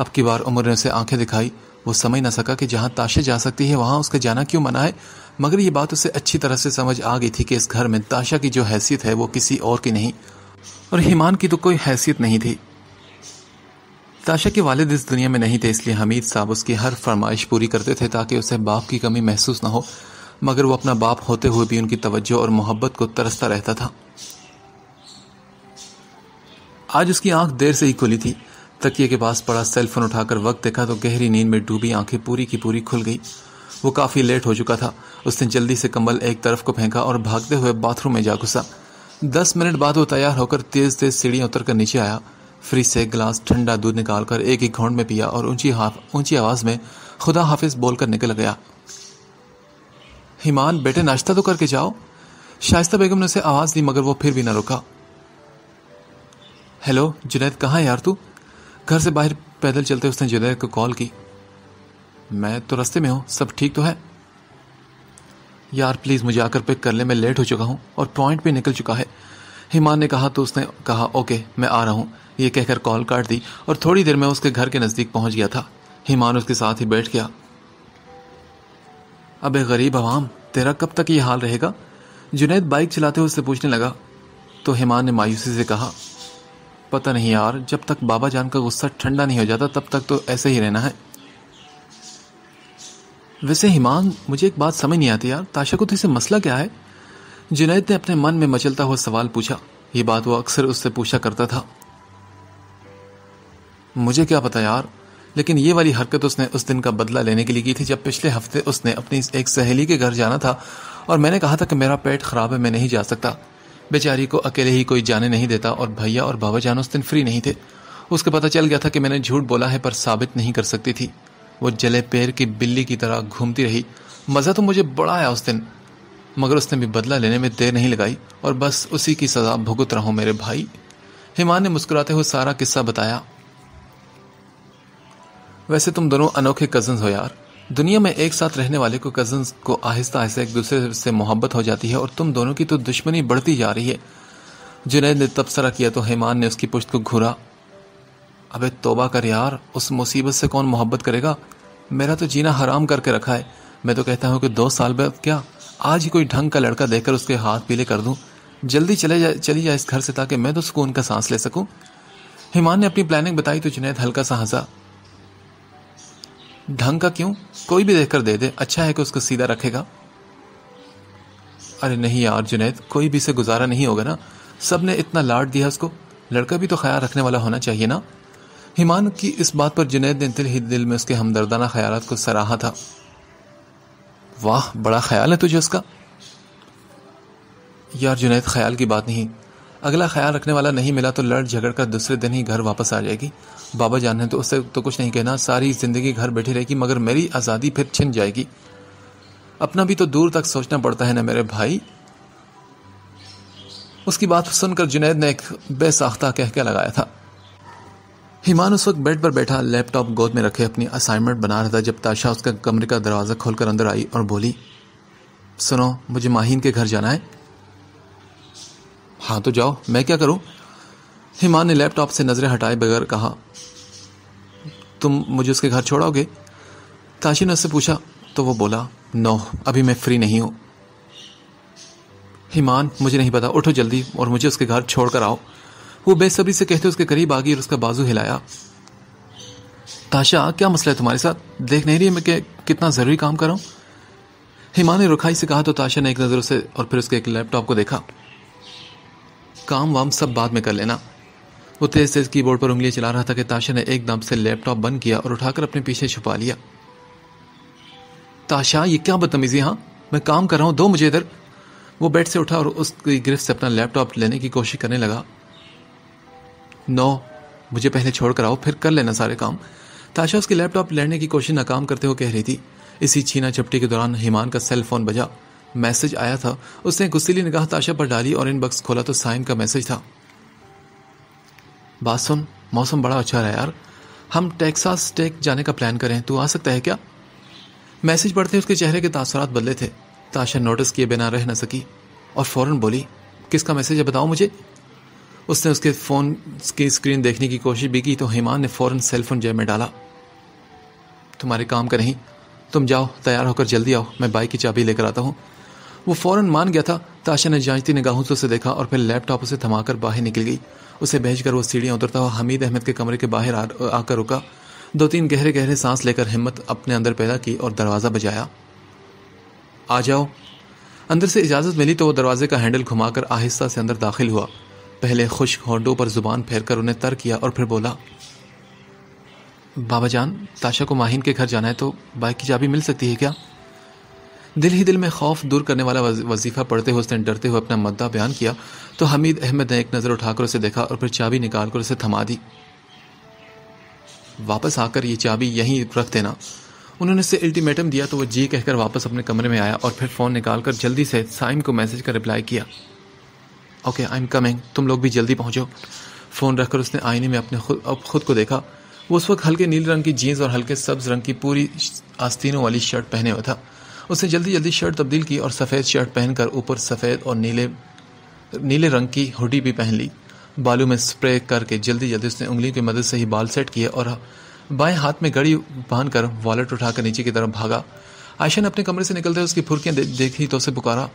A: अब की बार उम्र ने उसे आंखें दिखाई वो समझ ना सका कि जहाँ ताशे जा सकती है वहाँ उसके जाना क्यों मना है मगर ये बात उसे अच्छी तरह से समझ आ गई थी कि इस घर में ताशा की जो हैसियत है वो किसी और की नहीं और हिमान की तो कोई हैसियत नहीं थी ताशा के वालिद इस दुनिया में नहीं थे इसलिए हमीद साहब उसकी हर फरमाइश पूरी करते थे ताकि उसे बाप की कमी महसूस ना हो मगर वो अपना बाप होते हुए भी उनकी तवज्जो और मोहब्बत को तरसता रहता था आज उसकी आंख देर से ही खुली थी तकिए के पास पड़ा सेलफोन उठाकर वक्त देखा तो गहरी नींद में डूबी आंखें पूरी की पूरी खुल गई वो काफ़ी लेट हो चुका था उसने जल्दी से कंबल एक तरफ को फेंका और भागते हुए बाथरूम में जा घुसा दस मिनट बाद वो तैयार होकर तेज तेज सीढ़ियां उतर कर नीचे आया फ्रिज से एक गिलास ठंडा दूध निकालकर एक ही घोंड में पिया और ऊंची ऊंची आवाज़ में खुदा हाफिज बोलकर निकल गया हिमान बेटे नाश्ता तो करके जाओ शाइस्ता बेगम ने उसे आवाज़ दी मगर वो फिर भी ना रुका हेलो जुनेद कहाँ यार तू घर से बाहर पैदल चलते उसने जुनेद को कॉल की मैं तो रास्ते में हूँ सब ठीक तो है यार प्लीज़ मुझे आकर पिक कर ले मैं लेट हो चुका हूँ और पॉइंट भी निकल चुका है हिमान ने कहा तो उसने कहा ओके मैं आ रहा हूँ ये कहकर कॉल काट दी और थोड़ी देर में उसके घर के नज़दीक पहुँच गया था हिमान उसके साथ ही बैठ गया अबे गरीब आवाम तेरा कब तक ये हाल रहेगा जुनेद बाइक चलाते हुए उससे पूछने लगा तो हिमान ने मायूसी से कहा पता नहीं यार जब तक बाबा जान का गुस्सा ठंडा नहीं हो जाता तब तक तो ऐसे ही रहना है वैसे हिमान मुझे एक बात समझ नहीं आती यार ताशा को तो इसे मसला क्या है जुनैद ने अपने मन में मचलता हुआ सवाल पूछा ये बात वो अक्सर उससे पूछा करता था मुझे क्या पता यार लेकिन ये वाली हरकत उसने उस दिन का बदला लेने के लिए की थी जब पिछले हफ्ते उसने अपनी एक सहेली के घर जाना था और मैंने कहा था कि मेरा पेट खराब है मैं नहीं जा सकता बेचारी को अकेले ही कोई जाने नहीं देता और भैया और बाबा जान उस दिन फ्री नहीं थे उसके पता चल गया था कि मैंने झूठ बोला है पर साबित नहीं कर सकती थी वो जले पैर की बिल्ली की तरह घूमती रही मज़ा तो मुझे बड़ा आया उस दिन मगर उसने भी बदला लेने में देर नहीं लगाई और बस उसी की सज़ा भुगत रहा हूं मेरे भाई हिमान ने मुस्कुराते हुए सारा किस्सा बताया वैसे तुम दोनों अनोखे कजन हो यार दुनिया में एक साथ रहने वाले को कजन को आहिस्ता आहिस्ता एक दूसरे से मोहब्बत हो जाती है और तुम दोनों की तो दुश्मनी बढ़ती जा रही है जुनेद ने तबसरा किया तो हेमान ने उसकी पुश्त को घूरा अबे तोबा कर यार उस मुसीबत से कौन मोहब्बत करेगा मेरा तो जीना हराम करके रखा है मैं तो कहता हूँ कि दो साल बाद क्या आज ही कोई ढंग का लड़का देखकर उसके हाथ पीले कर दूं जल्दी चले जा चली जाए इस घर से ताकि मैं तो सुकून का सांस ले सकूं हिमान ने अपनी प्लानिंग बताई तो जुनेद हल्का सा हंसा ढंग का क्यों कोई भी देखकर दे दे अच्छा है कि उसको सीधा रखेगा अरे नहीं यार जुनेद कोई भी इसे गुजारा नहीं होगा ना सब ने इतना लाड दिया उसको लड़का भी तो ख्याल रखने वाला होना चाहिए ना हिमान की इस बात पर जुनेद ने दिल ही दिल में उसके हमदर्दाना ख्याल को सराहा था वाह बड़ा ख्याल है तुझे उसका यार जुनेद ख्याल की बात नहीं अगला ख्याल रखने वाला नहीं मिला तो लड़ झगड़ कर दूसरे दिन ही घर वापस आ जाएगी बाबा जान है तो उससे तो कुछ नहीं कहना सारी जिंदगी घर बैठी रहेगी मगर मेरी आज़ादी फिर छिन जाएगी अपना भी तो दूर तक सोचना पड़ता है ना मेरे भाई उसकी बात सुनकर जुनेद ने एक बेसाख्ता कह के लगाया था हिमान उस वक्त बेड पर बैठा लैपटॉप गोद में रखे अपनी असाइनमेंट बना रहा था जब ताशा उसका कमरे का दरवाज़ा खोलकर अंदर आई और बोली सुनो मुझे माहिन के घर जाना है हाँ तो जाओ मैं क्या करूँ हिमा ने लैपटॉप से नज़रें हटाए बगैर कहा तुम मुझे उसके घर छोड़ोगे काशी ने उससे पूछा तो वो बोला नो अभी मैं फ्री नहीं हूं हिमान मुझे नहीं पता उठो जल्दी और मुझे उसके घर छोड़कर आओ वो बेसब्री से कहते उसके करीब आ गई और उसका बाजू हिलाया ताशा क्या मसला है तुम्हारे साथ देख नहीं रही मैं कितना ज़रूरी काम कर रहा हूँ हिमान ने रुखाई से कहा तो ताशा ने एक नज़र उसे और फिर उसके एक लैपटॉप को देखा काम वाम सब बाद में कर लेना वो तेज तेज कीबोर्ड पर उंगली चला रहा था कि ताशा ने एकदम से लैपटॉप बंद किया और उठाकर अपने पीछे छुपा लिया ताशा ये क्या बदतमीजी हाँ मैं काम कर रहा हूँ दो मुझे इधर वो बेड से उठा और उसकी गिरफ्त से अपना लैपटॉप लेने की कोशिश करने लगा नो मुझे पहले छोड़ कर आओ फिर कर लेना सारे काम ताशा उसके लैपटॉप लेने की कोशिश नाकाम करते हुए कह रही थी इसी छीना चपटी के दौरान हिमान का सेल फोन बजा मैसेज आया था उसने गुस्सेली निगाह ताशा पर डाली और इनबॉक्स खोला तो साइम का मैसेज था बात सुन मौसम बड़ा अच्छा रहा यार हम टेक्सास टेक जाने का प्लान करें तू आ सकता है क्या मैसेज पढ़ते उसके चेहरे के तासरात बदले थे ताशा नोटिस किए बिना रह न सकी और फौरन बोली किसका मैसेज है बताओ मुझे उसने उसके फ़ोन की स्क्रीन देखने की कोशिश भी की तो हेमान ने फ़ौरन सेलफोन जेब में डाला तुम्हारे काम का नहीं तुम जाओ तैयार होकर जल्दी आओ मैं बाइक की चाबी लेकर आता हूँ वो फौरन मान गया था ताशा ने जांचती निगाहों से उसे देखा और फिर लैपटॉप उसे थमाकर बाहर निकल गई उसे भेजकर वो सीढ़ियाँ उतरता हुआ हमीद अहमद के कमरे के बाहर आकर रुका दो तीन गहरे गहरे सांस लेकर हिम्मत अपने अंदर पैदा की और दरवाज़ा बजाया आ जाओ अंदर से इजाज़त मिली तो वो दरवाजे का हैंडल घुमाकर आहिस्ता से अंदर दाखिल हुआ पहले खुश्क होंडों पर जुबान फेर कर उन्हें तर किया और फिर बोला बाबा जान ताशा को माहिन के घर जाना है तो बाइक की चाबी मिल सकती है क्या दिल ही दिल में खौफ दूर करने वाला वजीफा पढ़ते हुए उसने डरते हुए अपना मद्दा बयान किया तो हमीद अहमद ने एक नज़र उठाकर उसे देखा और फिर चाबी निकाल कर उसे थमा दी वापस आकर ये चाबी यहीं रख देना उन्होंने उसे अल्टीमेटम दिया तो वो जी कहकर वापस अपने कमरे में आया और फिर फ़ोन निकाल कर जल्दी से साइम को मैसेज का रिप्लाई किया ओके आई एम कमिंग तुम लोग भी जल्दी पहुंचो फ़ोन रखकर उसने आईने में अपने खुद अब खुद को देखा वो उस वक्त हल्के नीले रंग की जीन्स और हल्के सब्ज रंग की पूरी आस्तीनों वाली शर्ट पहने हुआ था उसने जल्दी जल्दी शर्ट तब्दील की और सफ़ेद शर्ट पहनकर ऊपर सफ़ेद और नीले नीले रंग की हुडी भी पहन ली बालू में स्प्रे करके जल्दी जल्दी उसने उंगली की मदद से ही बाल सेट किए और बाएं हाथ में घड़ी बांधकर वॉलेट उठाकर नीचे की तरफ भागा आयशा ने अपने कमरे से निकलते उसकी फुर्कियां दे, देखी तो उसे पुकारा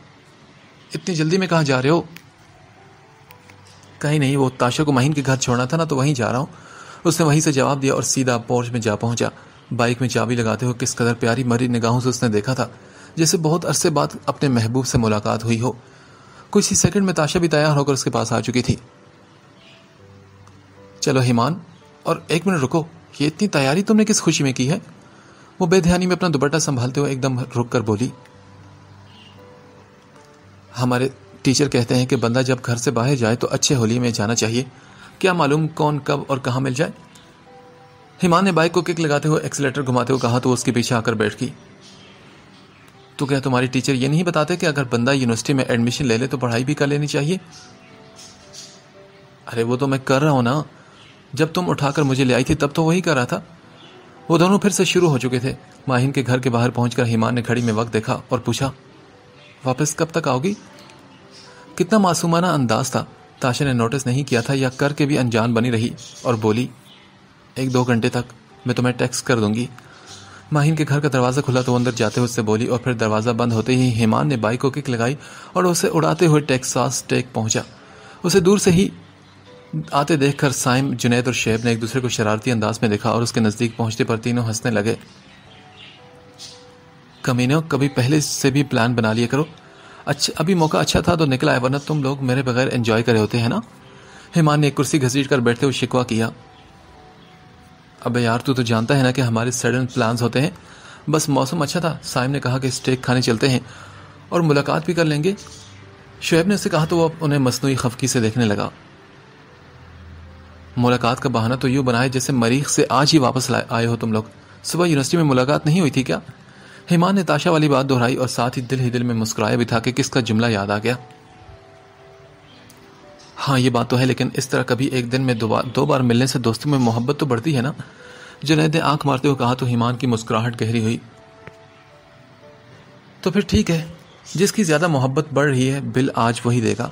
A: इतनी जल्दी में कहाँ जा रहे हो कहीं नहीं वो ताशा को महीन के घर छोड़ना था ना तो वहीं जा रहा हूँ उसने वहीं से जवाब दिया और सीधा पोर्च में जा पहुंचा बाइक में चाबी लगाते हुए किस कदर प्यारी मरी निगाहों से उसने देखा था जैसे बहुत अरसे बाद अपने महबूब से मुलाकात हुई हो कुछ ही सेकंड में ताशा भी तैयार होकर उसके पास आ चुकी थी चलो हिमान और एक मिनट रुको ये इतनी तैयारी तुमने किस खुशी में की है वो बेध्यानी में अपना दुपट्टा संभालते हुए एकदम रुक कर बोली हमारे टीचर कहते हैं कि बंदा जब घर से बाहर जाए तो अच्छे होली में जाना चाहिए क्या मालूम कौन कब और कहाँ मिल जाए हिमान ने बाइक को किक लगाते हुए एक्सीटर घुमाते हुए कहा तो उसके पीछे आकर बैठ गई तो क्या तुम्हारी टीचर ये नहीं बताते कि अगर बंदा यूनिवर्सिटी में एडमिशन ले ले तो पढ़ाई भी कर लेनी चाहिए अरे वो तो मैं कर रहा हूं ना जब तुम उठाकर मुझे ले आई थी तब तो वही कर रहा था वो दोनों फिर से शुरू हो चुके थे माहिन के घर के बाहर पहुंचकर हिमान ने घड़ी में वक्त देखा और पूछा वापस कब तक आओगी कितना मासूमाना अंदाज था ताशा ने नोटिस नहीं किया था या करके भी अनजान बनी रही और बोली एक दो घंटे तक मैं तुम्हें टेक्स्ट कर दूंगी माहिन के घर का दरवाज़ा खुला तो अंदर जाते हुए उससे बोली और फिर दरवाज़ा बंद होते ही हेमान ने बाइक को किक लगाई और उसे उड़ाते हुए टेक्सास टेक पहुंचा उसे दूर से ही आते देखकर साइम जुनेद और शेब ने एक दूसरे को शरारती अंदाज में देखा और उसके नज़दीक पहुंचते पर तीनों हंसने लगे कमीनों कभी पहले से भी प्लान बना लिया करो अच्छा अभी मौका अच्छा था तो निकला है वरना तुम लोग मेरे बगैर एंजॉय करे होते हैं ना हेमान ने कुर्सी घसीट कर बैठते हुए शिकवा किया अबे यार तू तो जानता है ना कि हमारे सडन प्लान्स होते हैं बस मौसम अच्छा था साहिब ने कहा कि स्टेक खाने चलते हैं और मुलाकात भी कर लेंगे शुएब ने उसे कहा तो वह उन्हें मसनू खफकी से देखने लगा मुलाकात का बहाना तो यूं बनाए जैसे मरीख से आज ही वापस आए हो तुम लोग सुबह यूनिवर्सिटी में मुलाकात नहीं हुई थी क्या हिमान ने ताशा वाली बात दोहराई और साथ ही दिल ही दिल में मुस्कुराया भी था कि किसका जुमला याद आ गया हाँ ये बात तो है लेकिन इस तरह कभी एक दिन में दो बार दो बार मिलने से दोस्ती में मोहब्बत तो बढ़ती है ना जुनेद ने आंख मारते हुए कहा तो हिमान की मुस्कुराहट गहरी हुई तो फिर ठीक है जिसकी ज़्यादा मोहब्बत बढ़ रही है बिल आज वही देगा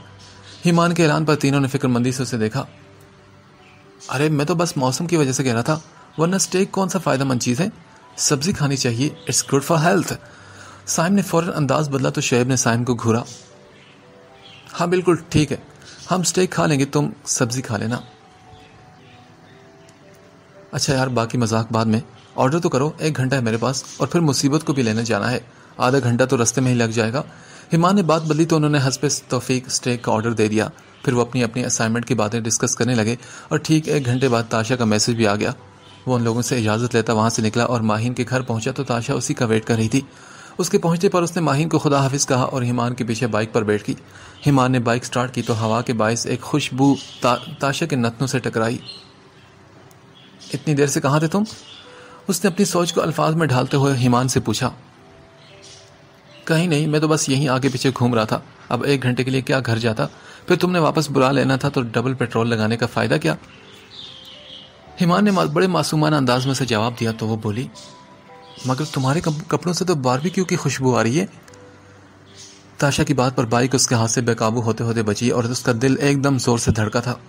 A: हिमान के ऐलान पर तीनों ने फिक्रमंदी से उसे देखा अरे मैं तो बस मौसम की वजह से कह रहा था वरना स्टेक कौन सा फ़ायदेमंद चीज़ है सब्जी खानी चाहिए it's good for health Saim ने फ़ौरन अंदाज बदला तो शेब ने साइम को घूरा हाँ बिल्कुल ठीक है हम स्टेक खा लेंगे तुम सब्जी खा लेना अच्छा यार बाकी मजाक बाद में ऑर्डर तो करो एक घंटा है मेरे पास और फिर मुसीबत को भी लेने जाना है आधा घंटा तो रस्ते में ही लग जाएगा हिमान ने बात बदली तो उन्होंने हंसपे तोफीक स्टेक का ऑर्डर दे दिया फिर वो अपनी अपनी असाइनमेंट की बातें डिस्कस करने लगे और ठीक एक घंटे बाद ताशा का मैसेज भी आ गया वो उन लोगों से इजाज़त लेता वहां से निकला और माहिन के घर पहुंचा तो ताशा उसी का वेट कर रही थी उसके पहुंचने पर उसने माहिन को खुदा हाफिज कहा और हिमान के पीछे बाइक पर बैठ गई हिमान ने बाइक स्टार्ट की तो हवा के बायस एक खुशबू ता, ताशा के नथनों से टकराई इतनी देर से कहाँ थे तुम उसने अपनी सोच को अल्फाज में ढालते हुए हिमान से पूछा कहीं नहीं मैं तो बस यहीं आगे पीछे घूम रहा था अब एक घंटे के लिए क्या घर जाता फिर तुमने वापस बुला लेना था तो डबल पेट्रोल लगाने का फ़ायदा क्या हिमान ने बड़े मासूमाना अंदाज में से जवाब दिया तो वो बोली मगर तुम्हारे कपड़ों से तो भी की खुशबू आ रही है ताशा की बात पर बाइक उसके हाथ से बेकाबू होते होते बची और उसका दिल एकदम ज़ोर से धड़का था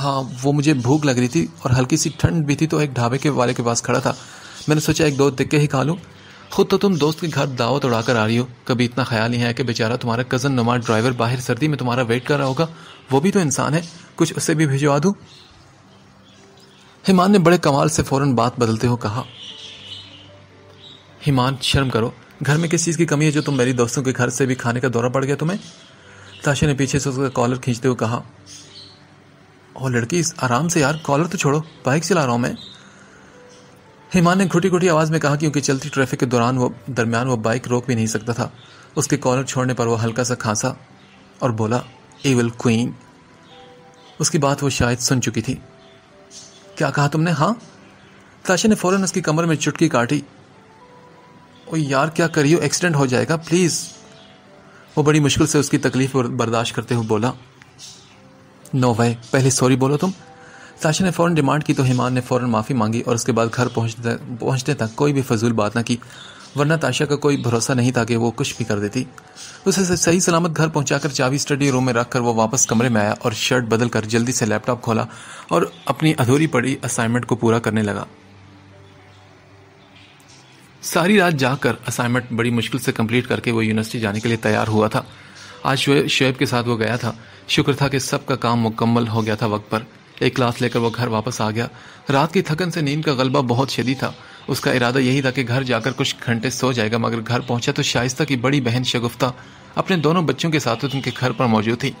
A: हाँ वो मुझे भूख लग रही थी और हल्की सी ठंड भी थी तो एक ढाबे के वाले के पास खड़ा था मैंने सोचा एक दो दिक्के ही खा लूँ खुद तो तुम दोस्त के घर दावत उड़ाकर आ रही हो कभी इतना ख्याल नहीं है कि बेचारा तुम्हारा कज़न नुमा ड्राइवर बाहर सर्दी में तुम्हारा वेट कर रहा होगा वो भी तो इंसान है कुछ उसे भी भिजवा दूँ हिमान ने बड़े कमाल से फ़ौरन बात बदलते हुए कहा हिमान शर्म करो घर में किस चीज़ की कमी है जो तुम मेरी दोस्तों के घर से भी खाने का दौरा पड़ गया तुम्हें ताशा ने पीछे से उसका कॉलर खींचते हुए कहा और लड़की आराम से यार कॉलर तो छोड़ो बाइक चला रहा हूँ मैं हिमान ने घुटी घुटी आवाज़ में कहा क्योंकि चलती ट्रैफिक के दौरान वो दरमियान वो बाइक रोक भी नहीं सकता था उसके कॉलर छोड़ने पर वह हल्का सा खांसा और बोला एवल क्वीन उसकी बात वो शायद सुन चुकी थी क्या कहा तुमने हाँ ताशा ने फ़ौरन उसकी कमर में चुटकी काटी ओ यार क्या करियो एक्सीडेंट हो जाएगा प्लीज़ वो बड़ी मुश्किल से उसकी तकलीफ बर्दाश्त करते हुए बोला नो भाई पहले सॉरी बोलो तुम साशा ने फ़ौरन डिमांड की तो हिमान ने फ़ौरन माफ़ी मांगी और उसके बाद घर पहुंचते पहुंचने तक कोई भी फजूल बात ना की वरना ताशा का कोई भरोसा नहीं था कि वो कुछ भी कर देती उसे सही सलामत घर पहुंचाकर चाबी स्टडी रूम में रखकर वो वापस कमरे में आया और शर्ट बदल कर जल्दी से लैपटॉप खोला और अपनी अधूरी पड़ी असाइनमेंट को पूरा करने लगा सारी रात जाकर असाइनमेंट बड़ी मुश्किल से कंप्लीट करके वो यूनिवर्सिटी जाने के लिए तैयार हुआ था आज शुएब के साथ वो गया था शुक्र था कि सब का काम मुकम्मल हो गया था वक्त पर एक क्लास लेकर वो घर वापस आ गया रात की थकन से नींद का गलबा बहुत शदी था उसका इरादा यही था कि घर जाकर कुछ घंटे सो जाएगा मगर घर पहुंचा तो शाइस्ता की बड़ी बहन शगुफ्ता अपने दोनों बच्चों के साथ उनके घर पर मौजूद थी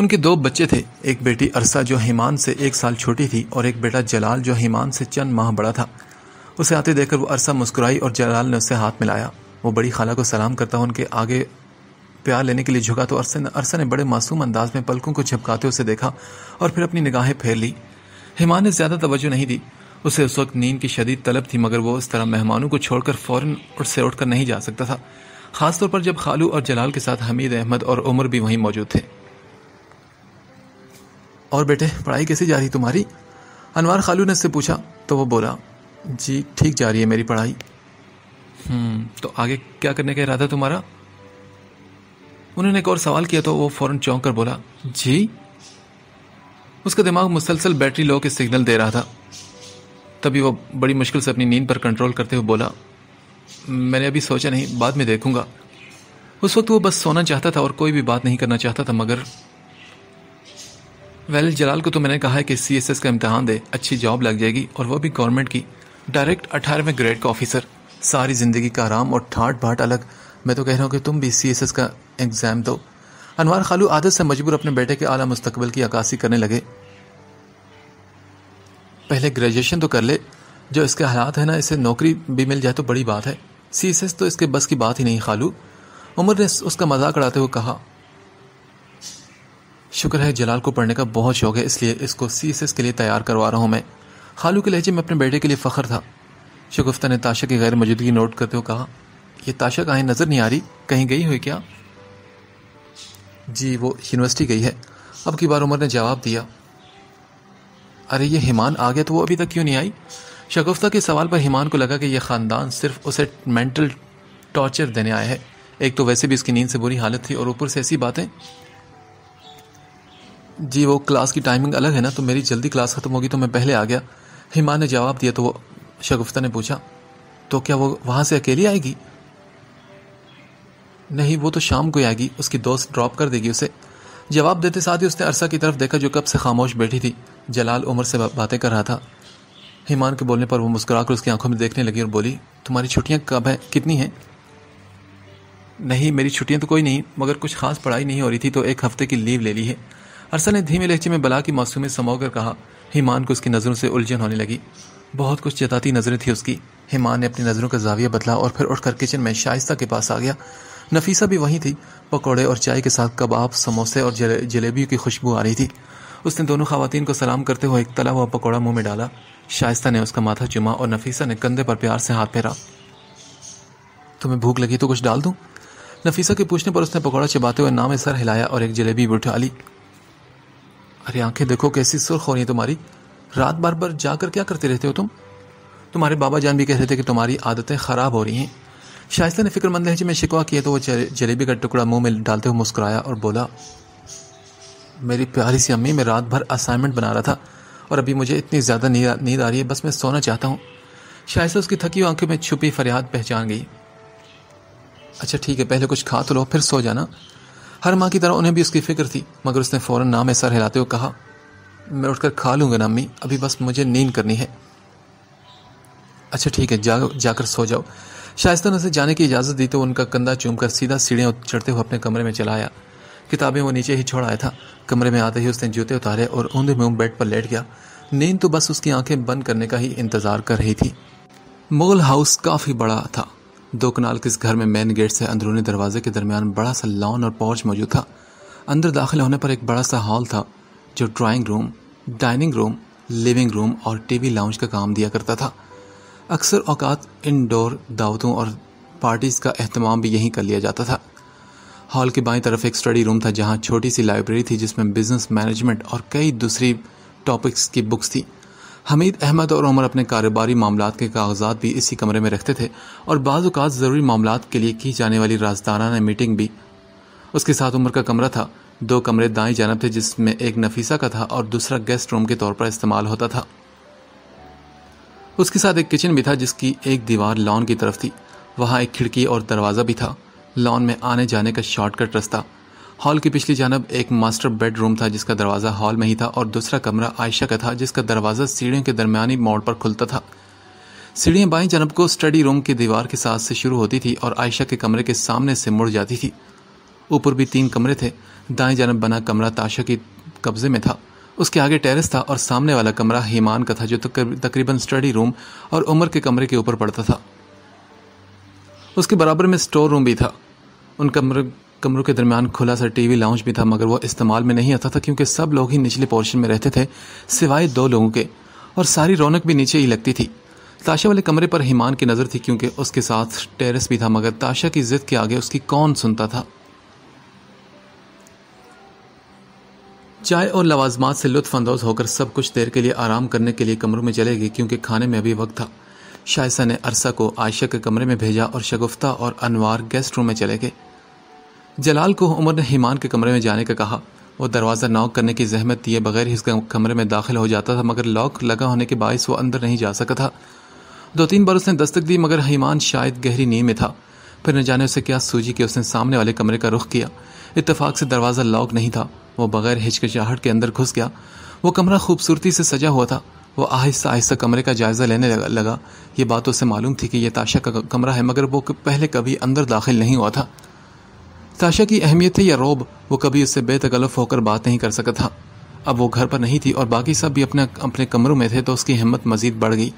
A: उनके दो बच्चे थे एक बेटी अरसा जो हिमान से एक साल छोटी थी और एक बेटा जलाल जो हिमान से चंद माह बड़ा था उसे आते देखकर वो अरसा मुस्कुराई और जलाल ने उससे हाथ मिलाया वो बड़ी खाला को सलाम करता हुआ उनके आगे प्यार लेने के लिए झुका तो अरसा ने अरसा ने बड़े मासूम अंदाज में पलकों को झपकाते उसे देखा और फिर अपनी निगाहें फेर ली हिमा ने ज़्यादा तवज्जो नहीं दी उसे उस वक्त नींद की शदीद तलब थी मगर वो इस तरह मेहमानों को छोड़कर फ़ौरन से उठकर नहीं जा सकता था खासतौर पर जब खालू और जलाल के साथ हमीद अहमद और उमर भी वहीं मौजूद थे और बेटे पढ़ाई कैसी जा रही तुम्हारी अनवार खालू ने उससे पूछा तो वो बोला जी ठीक जा रही है मेरी पढ़ाई हम्म, तो आगे क्या करने का इरादा तुम्हारा उन्होंने एक और सवाल किया तो वो फौरन चौंक कर बोला जी उसका दिमाग मुसलसल बैटरी लो के सिग्नल दे रहा था तभी वो बड़ी मुश्किल से अपनी नींद पर कंट्रोल करते हुए बोला मैंने अभी सोचा नहीं बाद में देखूंगा उस वक्त वो बस सोना चाहता था और कोई भी बात नहीं करना चाहता था मगर वेल जलाल को तो मैंने कहा है कि सी का इम्तहान दे अच्छी जॉब लग जाएगी और वह भी गवर्नमेंट की डायरेक्ट अठारहवें ग्रेड का ऑफिसर सारी ज़िंदगी का आराम और ठाट बाट अलग मैं तो कह रहा हूँ कि तुम भी सी एस एस का एग्ज़ाम दो अनवार खालू आदत से मजबूर अपने बेटे के आला मुस्तकबल की अक्सी करने लगे पहले ग्रेजुएशन तो कर ले जो इसके हालात है ना इसे नौकरी भी मिल जाए तो बड़ी बात है सी एस एस तो इसके बस की बात ही नहीं खालू उमर ने उसका मजाक उड़ाते हुए कहा शुक्र है जलाल को पढ़ने का बहुत शौक है इसलिए इसको सी एस एस के लिए तैयार करवा रहा हूँ मैं खालू के लहजे में अपने बेटे के लिए फ़ख्र था शगुफ्ता ने ताशा की गैर मौजूदगी नोट करते हुए कहा यह ताशा कहाँ नज़र नहीं आ रही कहीं गई हुई क्या जी वो यूनिवर्सिटी गई है अब की बार उमर ने जवाब दिया अरे ये हिमान आ गया तो वो अभी तक क्यों नहीं आई शगुफ्ता के सवाल पर हिमान को लगा कि यह ख़ानदान सिर्फ उसे मेंटल टॉर्चर देने आया है एक तो वैसे भी इसकी नींद से बुरी हालत थी और ऊपर से ऐसी बातें जी वो क्लास की टाइमिंग अलग है ना तो मेरी जल्दी क्लास ख़त्म होगी तो मैं पहले आ गया हिमा ने जवाब दिया तो वो शगुफ्ता ने पूछा तो क्या वो वहां से अकेली आएगी नहीं वो तो शाम को आएगी उसकी दोस्त ड्रॉप कर देगी उसे जवाब देते साथ ही उसने अरसा की तरफ देखा जो कब से खामोश बैठी थी जलाल उमर से बातें कर रहा था हिमान के बोलने पर वो मुस्कुरा कर उसकी आंखों में देखने लगी और बोली तुम्हारी छुट्टियाँ कब हैं कितनी हैं नहीं मेरी छुट्टियाँ तो कोई नहीं मगर कुछ खास पढ़ाई नहीं हो रही थी तो एक हफ्ते की लीव ले ली है अरसा ने धीमे लहजे में बला की मासूमी समो कर कहा हिमान को उसकी नज़रों से उलझन होने लगी बहुत कुछ जताती नज़रें थी उसकी हिमान ने अपनी नज़रों का जाविया बदला और फिर उठकर किचन में शाइस्ता के पास आ गया नफीसा भी वहीं थी पकौड़े और चाय के साथ कबाब समोसे और जलेबियों की खुशबू आ रही थी उसने दोनों खातन को सलाम करते हुए एक तला हुआ पकौड़ा मुंह में डाला शाइस्ता ने उसका माथा चुमा और नफीसा ने कंधे पर प्यार से हाथ फेरा तुम्हें भूख लगी तो कुछ डाल दूँ नफीसा के पूछने पर उसने पकौड़ा चबाते हुए नाम सर हिलाया और एक जलेबी उठा ली अरे आंखें देखो कैसी सुर्ख हो रही है तुम्हारी रात बार बार जाकर क्या करते रहते हो तुम तुम्हारे बाबा जान भी कह रहे थे कि तुम्हारी आदतें ख़राब हो रही हैं शाइस्ता ने फिक्रमंद लहजे में शिकवा किया तो वो जलेबी का टुकड़ा मुंह में डालते हुए मुस्कुराया और बोला मेरी प्यारी सी अम्मी मैं रात भर असाइनमेंट बना रहा था और अभी मुझे इतनी ज़्यादा नींद आ रही है बस मैं सोना चाहता हूँ शाइस्ता उसकी थकी हुई आंखों में छुपी फरियाद पहचान गई अच्छा ठीक है पहले कुछ खा तो लो फिर सो जाना हर माँ की तरह उन्हें भी उसकी फिक्र थी मगर उसने फ़ौरन नाम में सर हिलाते हुए कहा मैं उठकर खा लूंगा नामी अभी बस मुझे नींद करनी है अच्छा ठीक है जा जाकर सो जाओ शायस्ता ने उसे जाने की इजाज़त दी तो उनका कंधा चूमकर सीधा सीढ़ियाँ चढ़ते हुए अपने कमरे में चला आया किताबें वो नीचे ही छोड़ आया था कमरे में आते ही उसने जूते उतारे और ऊंधे में बेड पर लेट गया नींद तो बस उसकी आंखें बंद करने का ही इंतज़ार कर रही थी मुगल हाउस काफ़ी बड़ा था दो कनाल के इस घर में मेन गेट से अंदरूनी दरवाजे के दरमियान बड़ा सा लॉन और पॉर्च मौजूद था अंदर दाखिल होने पर एक बड़ा सा हॉल था जो drawing room dining room living room और टीवी लाउंज का काम दिया करता था अक्सर औकात इनडोर दावतों और पार्टीज़ का अहतमाम भी यहीं कर लिया जाता था हॉल के बाई तरफ एक स्टडी रूम था जहां छोटी सी लाइब्रेरी थी जिसमें बिजनेस मैनेजमेंट और कई दूसरी टॉपिक्स की बुक्स थी हमीद अहमद और उमर अपने कारोबारी मामला के कागजात भी इसी कमरे में रखते थे और बाज़ात ज़रूरी मामला के लिए की जाने वाली ने मीटिंग भी उसके साथ उमर का कमरा था दो कमरे दाएं जानब थे जिसमें एक नफीसा का था और दूसरा गेस्ट रूम के तौर पर इस्तेमाल होता था उसके साथ एक किचन भी था जिसकी एक दीवार लॉन की तरफ थी वहां एक खिड़की और दरवाज़ा भी था लॉन में आने जाने का शॉर्टकट रास्ता हॉल की पिछली जानब एक मास्टर बेडरूम था जिसका दरवाज़ा हॉल में ही था और दूसरा कमरा आयशा का था जिसका दरवाज़ा सीढ़ियों के दरमियानी मोड़ पर खुलता था सीढ़ियाँ बाई जानब को स्टडी रूम की दीवार के साथ से शुरू होती थी और आयशा के कमरे के सामने से मुड़ जाती थी ऊपर भी तीन कमरे थे दाएं जानब बना कमरा ताशा के कब्जे में था उसके आगे टेरेस था और सामने वाला कमरा हेमान का था जो तकरीबन स्टडी रूम और उमर के कमरे के ऊपर पड़ता था उसके बराबर में स्टोर रूम भी था उन कमरे कमरों के दरमियान खुला सा टीवी लाउंज भी था मगर वह इस्तेमाल में नहीं आता था क्योंकि सब लोग ही निचले पोर्शन में रहते थे सिवाय दो लोगों के और सारी रौनक भी नीचे ही लगती थी ताशा वाले कमरे पर हिमान की नज़र थी क्योंकि उसके साथ टेरेस भी था मगर ताशा की जिद के आगे उसकी कौन सुनता था चाय और लवाजमात से लुत्फानंदोज होकर सब कुछ देर के लिए आराम करने के लिए कमरों में चले गए क्योंकि खाने में अभी वक्त था शायसा ने अरसा को आयशा के कमरे में भेजा और शगुफ्ता और अनवार गेस्ट रूम में चले गए जलाल को उमर ने हिमान के कमरे में जाने का कहा वो दरवाज़ा नॉक करने की जहमत दिए बगैर ही इस कमरे में दाखिल हो जाता था मगर लॉक लगा होने के बायस वो अंदर नहीं जा सका था दो तीन बार उसने दस्तक दी मगर हिमान शायद गहरी नींद में था फिर न जाने उसे क्या सूझी कि उसने सामने वाले कमरे का रुख किया इतफ़ाक से दरवाज़ा लॉक नहीं था वो बगैर हिचकिचाहट के अंदर घुस गया वो कमरा खूबसूरती से सजा हुआ था वो आहिस्ता आहिस्ता कमरे का जायज़ा लेने लगा, लगा। ये बात उसे मालूम थी कि यह ताशा का कमरा है मगर वो पहले कभी अंदर दाखिल नहीं हुआ था ताशा की अहमियत थी या रोब वो कभी उससे बेतकल्फ होकर बात नहीं कर सका था अब वो घर पर नहीं थी और बाकी सब भी अपने अपने कमरों में थे तो उसकी हिम्मत मजीद बढ़ गई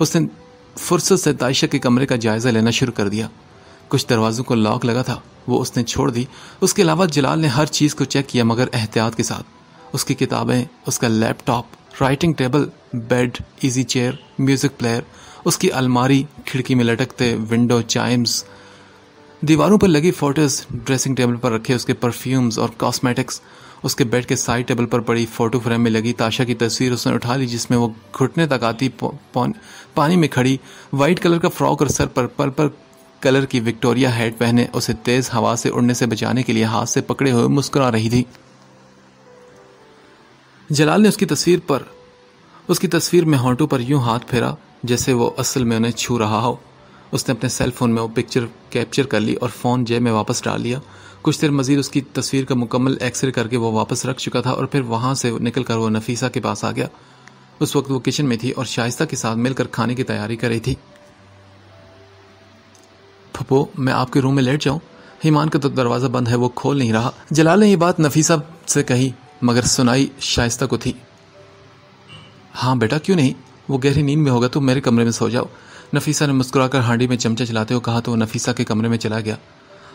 A: उसने फुर्सत से तायशा के कमरे का जायज़ा लेना शुरू कर दिया कुछ दरवाज़ों को लॉक लगा था वो उसने छोड़ दी उसके अलावा जलाल ने हर चीज़ को चेक किया मगर एहतियात के साथ उसकी किताबें उसका laptop writing table bed easy chair music player उसकी अलमारी खिड़की में लटकते विंडो चाइम्स दीवारों पर लगी फोटोज ड्रेसिंग टेबल पर रखे उसके परफ्यूम्स और कॉस्मेटिक्स उसके बेड के साइड टेबल पर पड़ी फोटो फ्रेम में लगी ताशा की तस्वीर उसने उठा ली जिसमें वो घुटने तक आती पानी में खड़ी वाइट कलर का फ्रॉक और सर पर पर्पल कलर की विक्टोरिया हेड पहने उसे तेज हवा से उड़ने से बचाने के लिए हाथ से पकड़े हुए मुस्कुरा रही थी जलाल ने उसकी तस्वीर पर उसकी तस्वीर में होंठों पर यूं हाथ फेरा जैसे वो असल में उन्हें छू रहा हो उसने अपने सेल फोन में वो पिक्चर कैप्चर कर ली और फ़ोन जेब में वापस डाल लिया कुछ देर मजीद उसकी तस्वीर का मुकम्मल एक्सरे करके वो वापस रख चुका था और फिर वहाँ से निकल कर वो नफीसा के पास आ गया उस वक्त वो किचन में थी और शाइस्ता के साथ मिलकर खाने की तैयारी कर रही थी फपो मैं आपके रूम में लेट जाऊँ हिमान का तो दरवाज़ा बंद है वो खोल नहीं रहा जलाल ने यह बात नफीसा से कही मगर सुनाई शाइस्ता को थी हाँ बेटा क्यों नहीं वो गहरी नींद में होगा तो मेरे कमरे में सो जाओ नफीसा ने मुस्कुराकर हांडी में चमचा चलाते हुए कहा तो वह नफीसा के कमरे में चला गया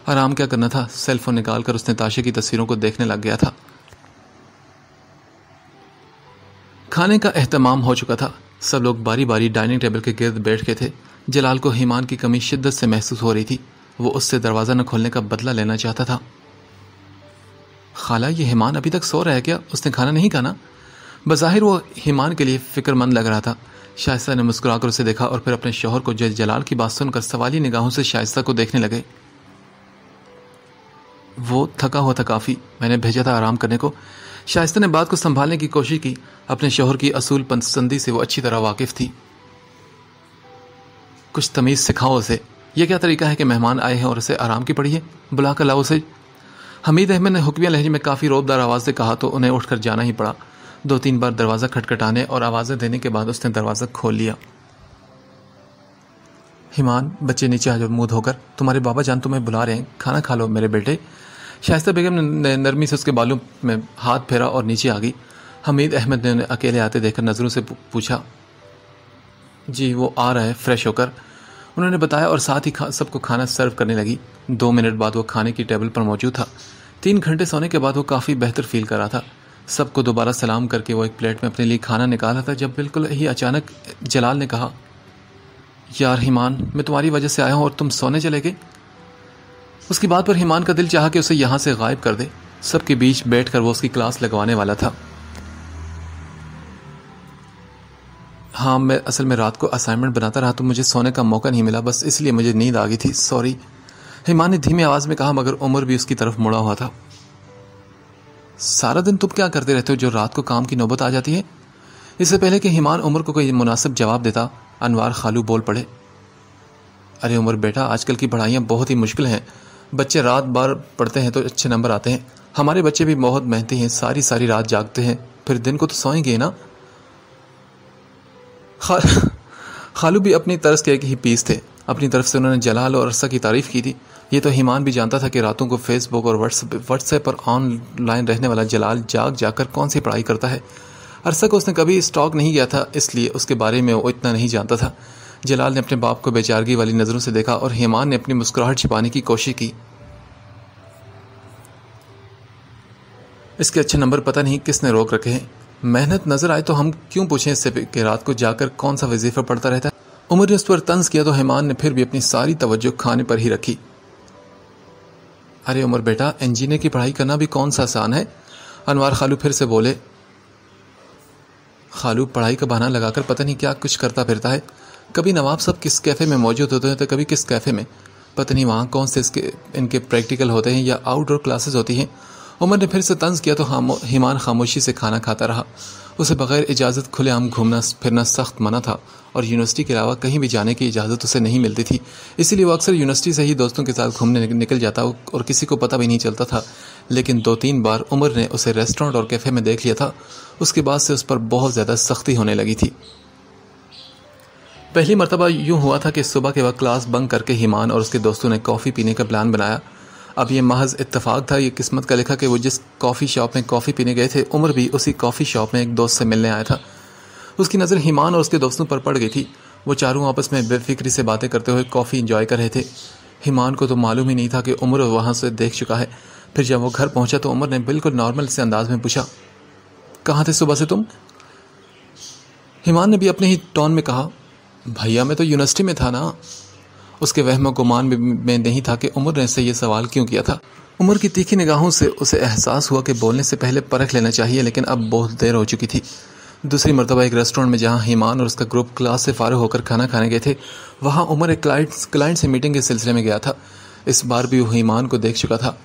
A: आराम क्या करना था सेलफोन निकाल कर उसने ताशे की तस्वीरों को देखने लग गया था खाने का अहतमाम हो चुका था सब लोग बारी बारी डाइनिंग टेबल के गिर्द बैठ गए थे जलाल को हिमान की कमी शिद्दत से महसूस हो रही थी वो उससे दरवाज़ा न खोलने का बदला लेना चाहता था खाला ये हिमान अभी तक सो रहा है क्या उसने खाना नहीं खाना बज़ाहिर वो हिमान के लिए फ़िक्रमंद लग रहा था शाइस्ता ने मुस्कुराकर उसे देखा और फिर अपने शोहर को जय जलाल की बात सुनकर सवाली निगाहों से शाइस्ता को देखने लगे वो थका हुआ था काफ़ी मैंने भेजा था आराम करने को शाइस्ता ने बात को संभालने की कोशिश की अपने शोहर की असूल पंसंदी से वो अच्छी तरह वाकिफ थी कुछ तमीज़ सिखाओ उसे यह क्या तरीका है कि मेहमान आए हैं और उसे आराम की पड़ी है बुला कर लाओ उसे हमीद अहमद ने हुक्मिया लहजे में काफ़ी रोबदार आवाज़ से कहा तो उन्हें उठकर जाना ही पड़ा दो तीन बार दरवाज़ा खटखटाने और आवाज़ें देने के बाद उसने दरवाज़ा खोल लिया हिमान बच्चे नीचे मुँह होकर तुम्हारे बाबा जान तुम्हें बुला रहे हैं खाना खा लो मेरे बेटे शाइस्ता बेगम ने नरमी से उसके बालों में हाथ फेरा और नीचे आ गई हमीद अहमद ने उन्हें अकेले आते देखकर नज़रों से पूछा जी वो आ रहा है फ्रेश होकर उन्होंने बताया और साथ ही खा, सबको खाना सर्व करने लगी दो मिनट बाद वो खाने की टेबल पर मौजूद था तीन घंटे सोने के बाद वो काफ़ी बेहतर फील कर रहा था सबको दोबारा सलाम करके वो एक प्लेट में अपने लिए खाना निकाला था जब बिल्कुल ही अचानक जलाल ने कहा यार हिमान मैं तुम्हारी वजह से आया हूँ और तुम सोने चले गए उसकी बात पर हिमान का दिल चाह कि उसे यहाँ से गायब कर दे सबके बीच बैठ कर वो उसकी क्लास लगवाने वाला था हाँ मैं असल में रात को असाइनमेंट बनाता रहा तो मुझे सोने का मौका नहीं मिला बस इसलिए मुझे नींद आ गई थी सॉरी हिमान ने धीमी आवाज़ में कहा मगर उम्र भी उसकी तरफ मुड़ा हुआ था सारा दिन तुम क्या करते रहते हो जो रात को काम की नौबत आ जाती है इससे पहले कि हिमान उमर को कोई मुनासिब जवाब देता अनवार खालू बोल पड़े अरे उमर बेटा आजकल की पढ़ाइयाँ बहुत ही मुश्किल हैं बच्चे रात बार पढ़ते हैं तो अच्छे नंबर आते हैं हमारे बच्चे भी बहुत मेहनती हैं सारी सारी रात जागते हैं फिर दिन को तो सोएंगे ना खा, <laughs> खालू भी अपनी तरस के एक ही पीस थे अपनी तरफ से उन्होंने जलाल और अरसा की तारीफ़ की थी ये तो हिमान भी जानता था कि रातों को फेसबुक और व्हाट्सएप पर ऑनलाइन रहने वाला जलाल जाग जाकर कौन सी पढ़ाई करता है अरसा को उसने कभी स्टॉक नहीं किया था इसलिए उसके बारे में वो इतना नहीं जानता था जलाल ने अपने बाप को बेचारगी वाली नज़रों से देखा और हिमान ने अपनी मुस्कुराहट छिपाने की कोशिश की इसके अच्छे नंबर पता नहीं किसने रोक रखे हैं मेहनत नज़र आए तो हम क्यों पूछें इससे कि रात को जाकर कौन सा वजीफा पड़ता रहता है उमर ने उस पर तंज किया तो हेमान ने फिर भी अपनी सारी तवज्जो खाने पर ही रखी अरे उमर बेटा इंजीनियर की पढ़ाई करना भी कौन सा आसान है अनवार खालू फिर से बोले खालू पढ़ाई का बहाना लगाकर पता नहीं क्या कुछ करता फिरता है कभी नवाब साहब किस कैफ़े में मौजूद होते हैं तो कभी किस कैफ़े में पता नहीं वहाँ कौन से इसके इनके प्रैक्टिकल होते हैं या आउटडोर क्लासेस होती हैं उमर ने फिर से तंज किया तो हामो हिमान खामोशी से खाना खाता रहा उसे बगैर इजाज़त खुलेआम घूमना फिरना सख्त मना था और यूनिवर्सिटी के अलावा कहीं भी जाने की इजाज़त उसे नहीं मिलती थी इसीलिए वो अक्सर यूनिवर्सिटी से ही दोस्तों के साथ घूमने निकल जाता और किसी को पता भी नहीं चलता था लेकिन दो तीन बार उमर ने उसे रेस्टोरेंट और कैफ़े में देख लिया था उसके बाद से उस पर बहुत ज़्यादा सख्ती होने लगी थी पहली मरतबा यूँ हुआ था कि सुबह के वक्त क्लास बंक करके हिमान और उसके दोस्तों ने कॉफ़ी पीने का प्लान बनाया अब ये महज इतफाक था ये किस्मत का लिखा कि वो जिस कॉफ़ी शॉप में कॉफ़ी पीने गए थे उमर भी उसी कॉफ़ी शॉप में एक दोस्त से मिलने आया था उसकी नज़र हिमान और उसके दोस्तों पर पड़ गई थी वो चारों आपस में बेफिक्री से बातें करते हुए कॉफ़ी इंजॉय कर रहे थे हिमान को तो मालूम ही नहीं था कि उमर वहाँ से देख चुका है फिर जब वो घर पहुँचा तो उमर ने बिल्कुल नॉर्मल से अंदाज में पूछा कहाँ थे सुबह से तुम हिमान ने भी अपने ही टोन में कहा भैया मैं तो यूनिवर्सिटी में था ना उसके वहम गुमान में नहीं था कि उम्र ने से ये सवाल क्यों किया था उम्र की तीखी निगाहों से उसे एहसास हुआ कि बोलने से पहले परख लेना चाहिए लेकिन अब बहुत देर हो चुकी थी दूसरी मरतबा एक रेस्टोरेंट में जहाँ हिमान और उसका ग्रुप क्लास से फारग होकर खाना खाने गए थे वहाँ उमर एक क्लाइंट क्लाइंट से मीटिंग के सिलसिले में गया था इस बार भी वो हिमान को देख चुका था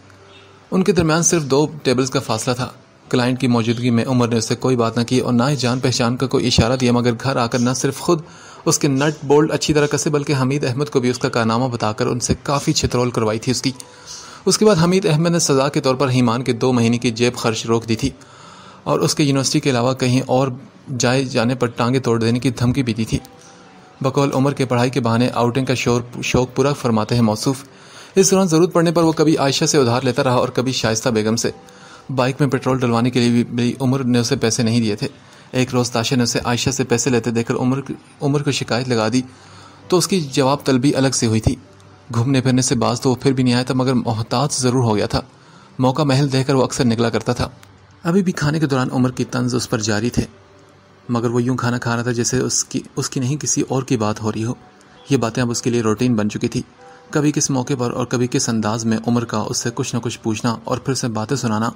A: उनके दरमियान सिर्फ दो टेबल्स का फासला था क्लाइंट की मौजूदगी में उमर ने उससे कोई बात ना की और ना ही जान पहचान का कोई इशारा दिया मगर घर आकर न सिर्फ खुद उसके नट बोल्ट अच्छी तरह कसे बल्कि हमीद अहमद को भी उसका कारनामा बताकर उनसे काफ़ी छितरोल करवाई थी उसकी उसके बाद हमीद अहमद ने सजा के तौर पर हीमान के दो महीने की जेब खर्च रोक दी थी और उसके यूनिवर्सिटी के अलावा कहीं और जाए जाने पर टांगे तोड़ देने की धमकी भी दी थी बकौल उमर के पढ़ाई के बहाने आउटिंग का शोर शौक पूरा फरमाते हैं मौसू इस दौरान ज़रूरत पड़ने पर वो कभी आयशा से उधार लेता रहा और कभी शायस्ता बेगम से बाइक में पेट्रोल डलवाने के लिए भी उमर ने उसे पैसे नहीं दिए थे एक रोज़ ताशा ने उसे आयशा से पैसे लेते देखकर उमर उमर को शिकायत लगा दी तो उसकी जवाब तलबी अलग से हुई थी घूमने फिरने से बाज तो वो फिर भी नहीं आया था मगर मोहताज ज़रूर हो गया था मौका महल देखकर वो अक्सर निकला करता था अभी भी खाने के दौरान उमर की तंज उस पर जारी थे मगर वो यूं खाना खा रहा था जैसे उसकी उसकी नहीं किसी और की बात हो रही हो ये बातें अब उसके लिए रूटीन बन चुकी थी कभी किस मौके पर और कभी किस अंदाज में उमर का उससे कुछ न कुछ पूछना और फिर से बातें सुनाना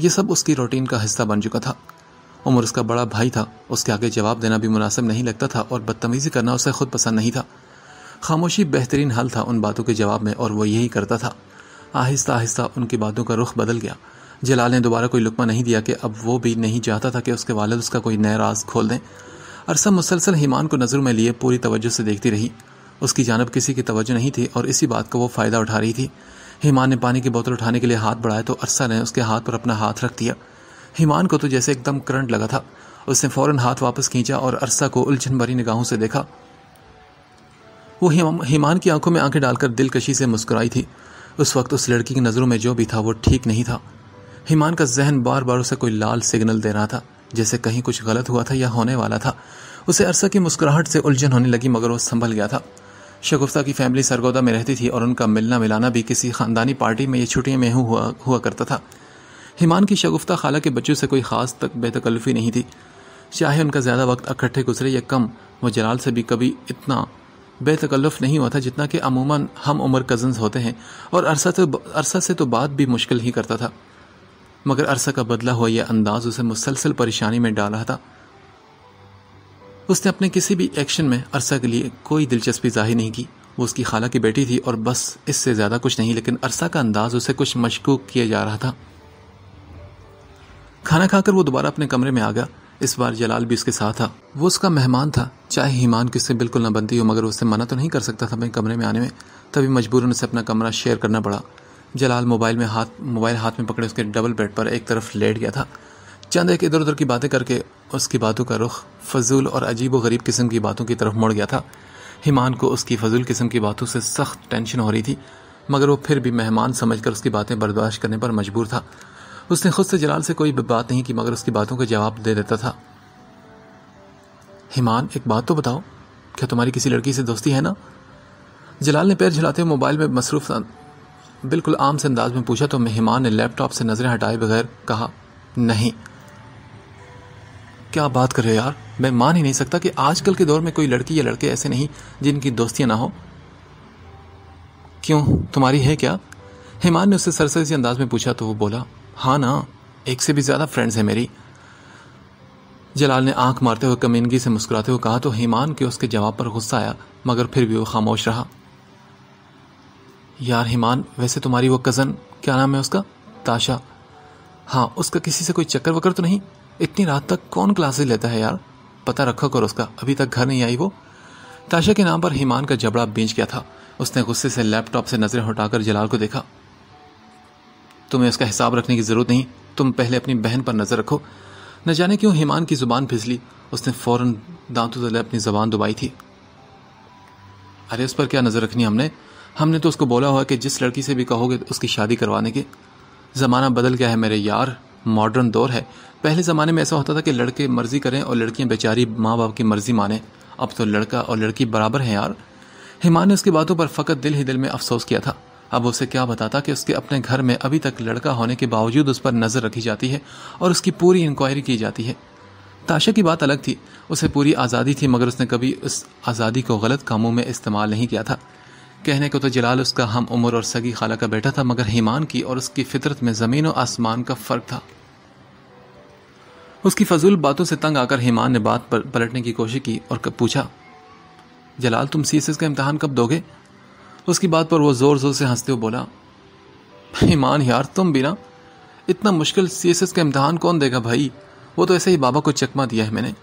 A: ये सब उसकी रूटीन का हिस्सा बन चुका था उमर उसका बड़ा भाई था उसके आगे जवाब देना भी मुनासिब नहीं लगता था और बदतमीज़ी करना उसे खुद पसंद नहीं था खामोशी बेहतरीन हल था उन बातों के जवाब में और वो यही करता था आहिस्ता आहिस्ता उनकी बातों का रुख बदल गया जलाल ने दोबारा कोई लुकमा नहीं दिया कि अब वो भी नहीं चाहता था कि उसके वालद उसका कोई नया राज खोल दें अरसा मुसलसल हिमान को नजरों में लिए पूरी तवज्जो से देखती रही उसकी जानब किसी की तवज्जो नहीं थी और इसी बात का वो फ़ायदा उठा रही थी हिमान ने पानी की बोतल उठाने के लिए हाथ बढ़ाया तो अरसा ने उसके हाथ पर अपना हाथ रख दिया हिमान को तो जैसे एकदम करंट लगा था उसने फ़ौरन हाथ वापस खींचा और अरसा को उलझन भरी निगाहों से देखा वो हिमान की आंखों में आंखें डालकर दिलकशी से मुस्कुराई थी उस वक्त उस लड़की की नज़रों में जो भी था वो ठीक नहीं था हिमान का जहन बार बार उसे कोई लाल सिग्नल दे रहा था जैसे कहीं कुछ गलत हुआ था या होने वाला था उसे अरसा की मुस्कुराहट से उलझन होने लगी मगर वो संभल गया था शगुफ्ता की फैमिली सरगोदा में रहती थी और उनका मिलना मिलाना भी किसी खानदानी पार्टी में या छुट्टियों में हुआ हुआ करता था हिमान की शगुफ्ता खाला के बच्चों से कोई ख़ास तक बेतकल्फी नहीं थी चाहे उनका ज़्यादा वक्त इकट्ठे गुजरे या कम वह जलाल से भी कभी इतना बेतकल्फ नहीं हुआ था जितना कि अमूमन हम उम्र कज़न्स होते हैं और अरसा तो अरसा से तो बात भी मुश्किल ही करता था मगर अरसा का बदला हुआ यह अंदाज उसे मुसलसल परेशानी में डाल रहा था उसने अपने किसी भी एक्शन में अरसा के लिए कोई दिलचस्पी जाहिर नहीं की वो उसकी खाला की बेटी थी और बस इससे ज़्यादा कुछ नहीं लेकिन अरसा का अंदाज उसे कुछ मशकूक किया जा रहा था खाना खाकर वो दोबारा अपने कमरे में आ गया इस बार जलाल भी उसके साथ था वो उसका मेहमान था चाहे हीमान किससे बिल्कुल न बनती हो मगर उससे मना तो नहीं कर सकता था अपने कमरे में आने में तभी मजबूरन उसे अपना कमरा शेयर करना पड़ा जलाल मोबाइल में हाथ मोबाइल हाथ में पकड़े उसके डबल बेड पर एक तरफ लेट गया था चंद एक इधर उधर की बातें करके उसकी बातों का रुख फजूल और अजीब व गरीब किस्म की बातों की तरफ मुड़ गया था हिमान को उसकी फजूल किस्म की बातों से सख्त टेंशन हो रही थी मगर वो फिर भी मेहमान समझकर उसकी बातें बर्दाश्त करने पर मजबूर था उसने खुद से जलाल से कोई बात नहीं की मगर उसकी बातों का जवाब दे देता था हिमान एक बात तो बताओ क्या तुम्हारी किसी लड़की से दोस्ती है ना जलाल ने पैर झलाते हुए मोबाइल में मसरूफ बिल्कुल आम से अंदाज में पूछा तो मेहमान ने लैपटॉप से नज़रें हटाए बगैर कहा नहीं क्या बात कर रहे हो यार मैं मान ही नहीं सकता कि आजकल के दौर में कोई लड़की या लड़के ऐसे नहीं जिनकी दोस्तियां ना हो क्यों तुम्हारी है क्या हेमान ने उससे सरसरी से अंदाज में पूछा तो वो बोला हाँ ना एक से भी ज़्यादा फ्रेंड्स है मेरी जलाल ने आंख मारते हुए कमीनगी से मुस्कुराते हुए कहा तो हेमान के उसके जवाब पर गुस्सा आया मगर फिर भी वो खामोश रहा यार हिमान वैसे तुम्हारी वो कज़न क्या नाम है उसका ताशा हाँ उसका किसी से कोई चक्कर वक्कर तो नहीं इतनी रात तक कौन क्लासेस लेता है यार पता रखा कर उसका अभी तक घर नहीं आई वो ताशा के नाम पर हिमान का जबड़ा बेच गया था उसने गुस्से से लैपटॉप से नज़रें हटाकर जलाल को देखा तुम्हें उसका हिसाब रखने की ज़रूरत नहीं तुम पहले अपनी बहन पर नज़र रखो न जाने क्यों हिमान की ज़ुबान फिसली उसने फ़ौरन दांतों तले अपनी ज़बान दुबाई थी अरे उस पर क्या नज़र रखनी हमने हमने तो उसको बोला हुआ कि जिस लड़की से भी कहोगे तो उसकी शादी करवाने के ज़माना बदल गया है मेरे यार मॉडर्न दौर है पहले ज़माने में ऐसा होता था कि लड़के मर्ज़ी करें और लड़कियां बेचारी माँ बाप की मर्ज़ी माने अब तो लड़का और लड़की बराबर हैं यार हिमान ने उसकी बातों पर फ़कत दिल ही दिल में अफसोस किया था अब उसे क्या बताता कि उसके अपने घर में अभी तक लड़का होने के बावजूद उस पर नज़र रखी जाती है और उसकी पूरी इंक्वायरी की जाती है ताशा की बात अलग थी उसे पूरी आज़ादी थी मगर उसने कभी उस आज़ादी को गलत कामों में इस्तेमाल नहीं किया था कहने को तो जलाल उसका हम उम्र और सगी खाला का बेटा था मगर हिमान की और उसकी फितरत में ज़मीन और आसमान का फ़र्क था उसकी फजूल बातों से तंग आकर हिमान ने बात पर पलटने की कोशिश की और कब पूछा जलाल तुम सी का इम्तहान कब दोगे उसकी बात पर वो ज़ोर ज़ोर से हंसते हुए बोला हिमान यार तुम बिना इतना मुश्किल सी का इम्तहान कौन देगा भाई वो तो ऐसे ही बाबा को चकमा दिया है मैंने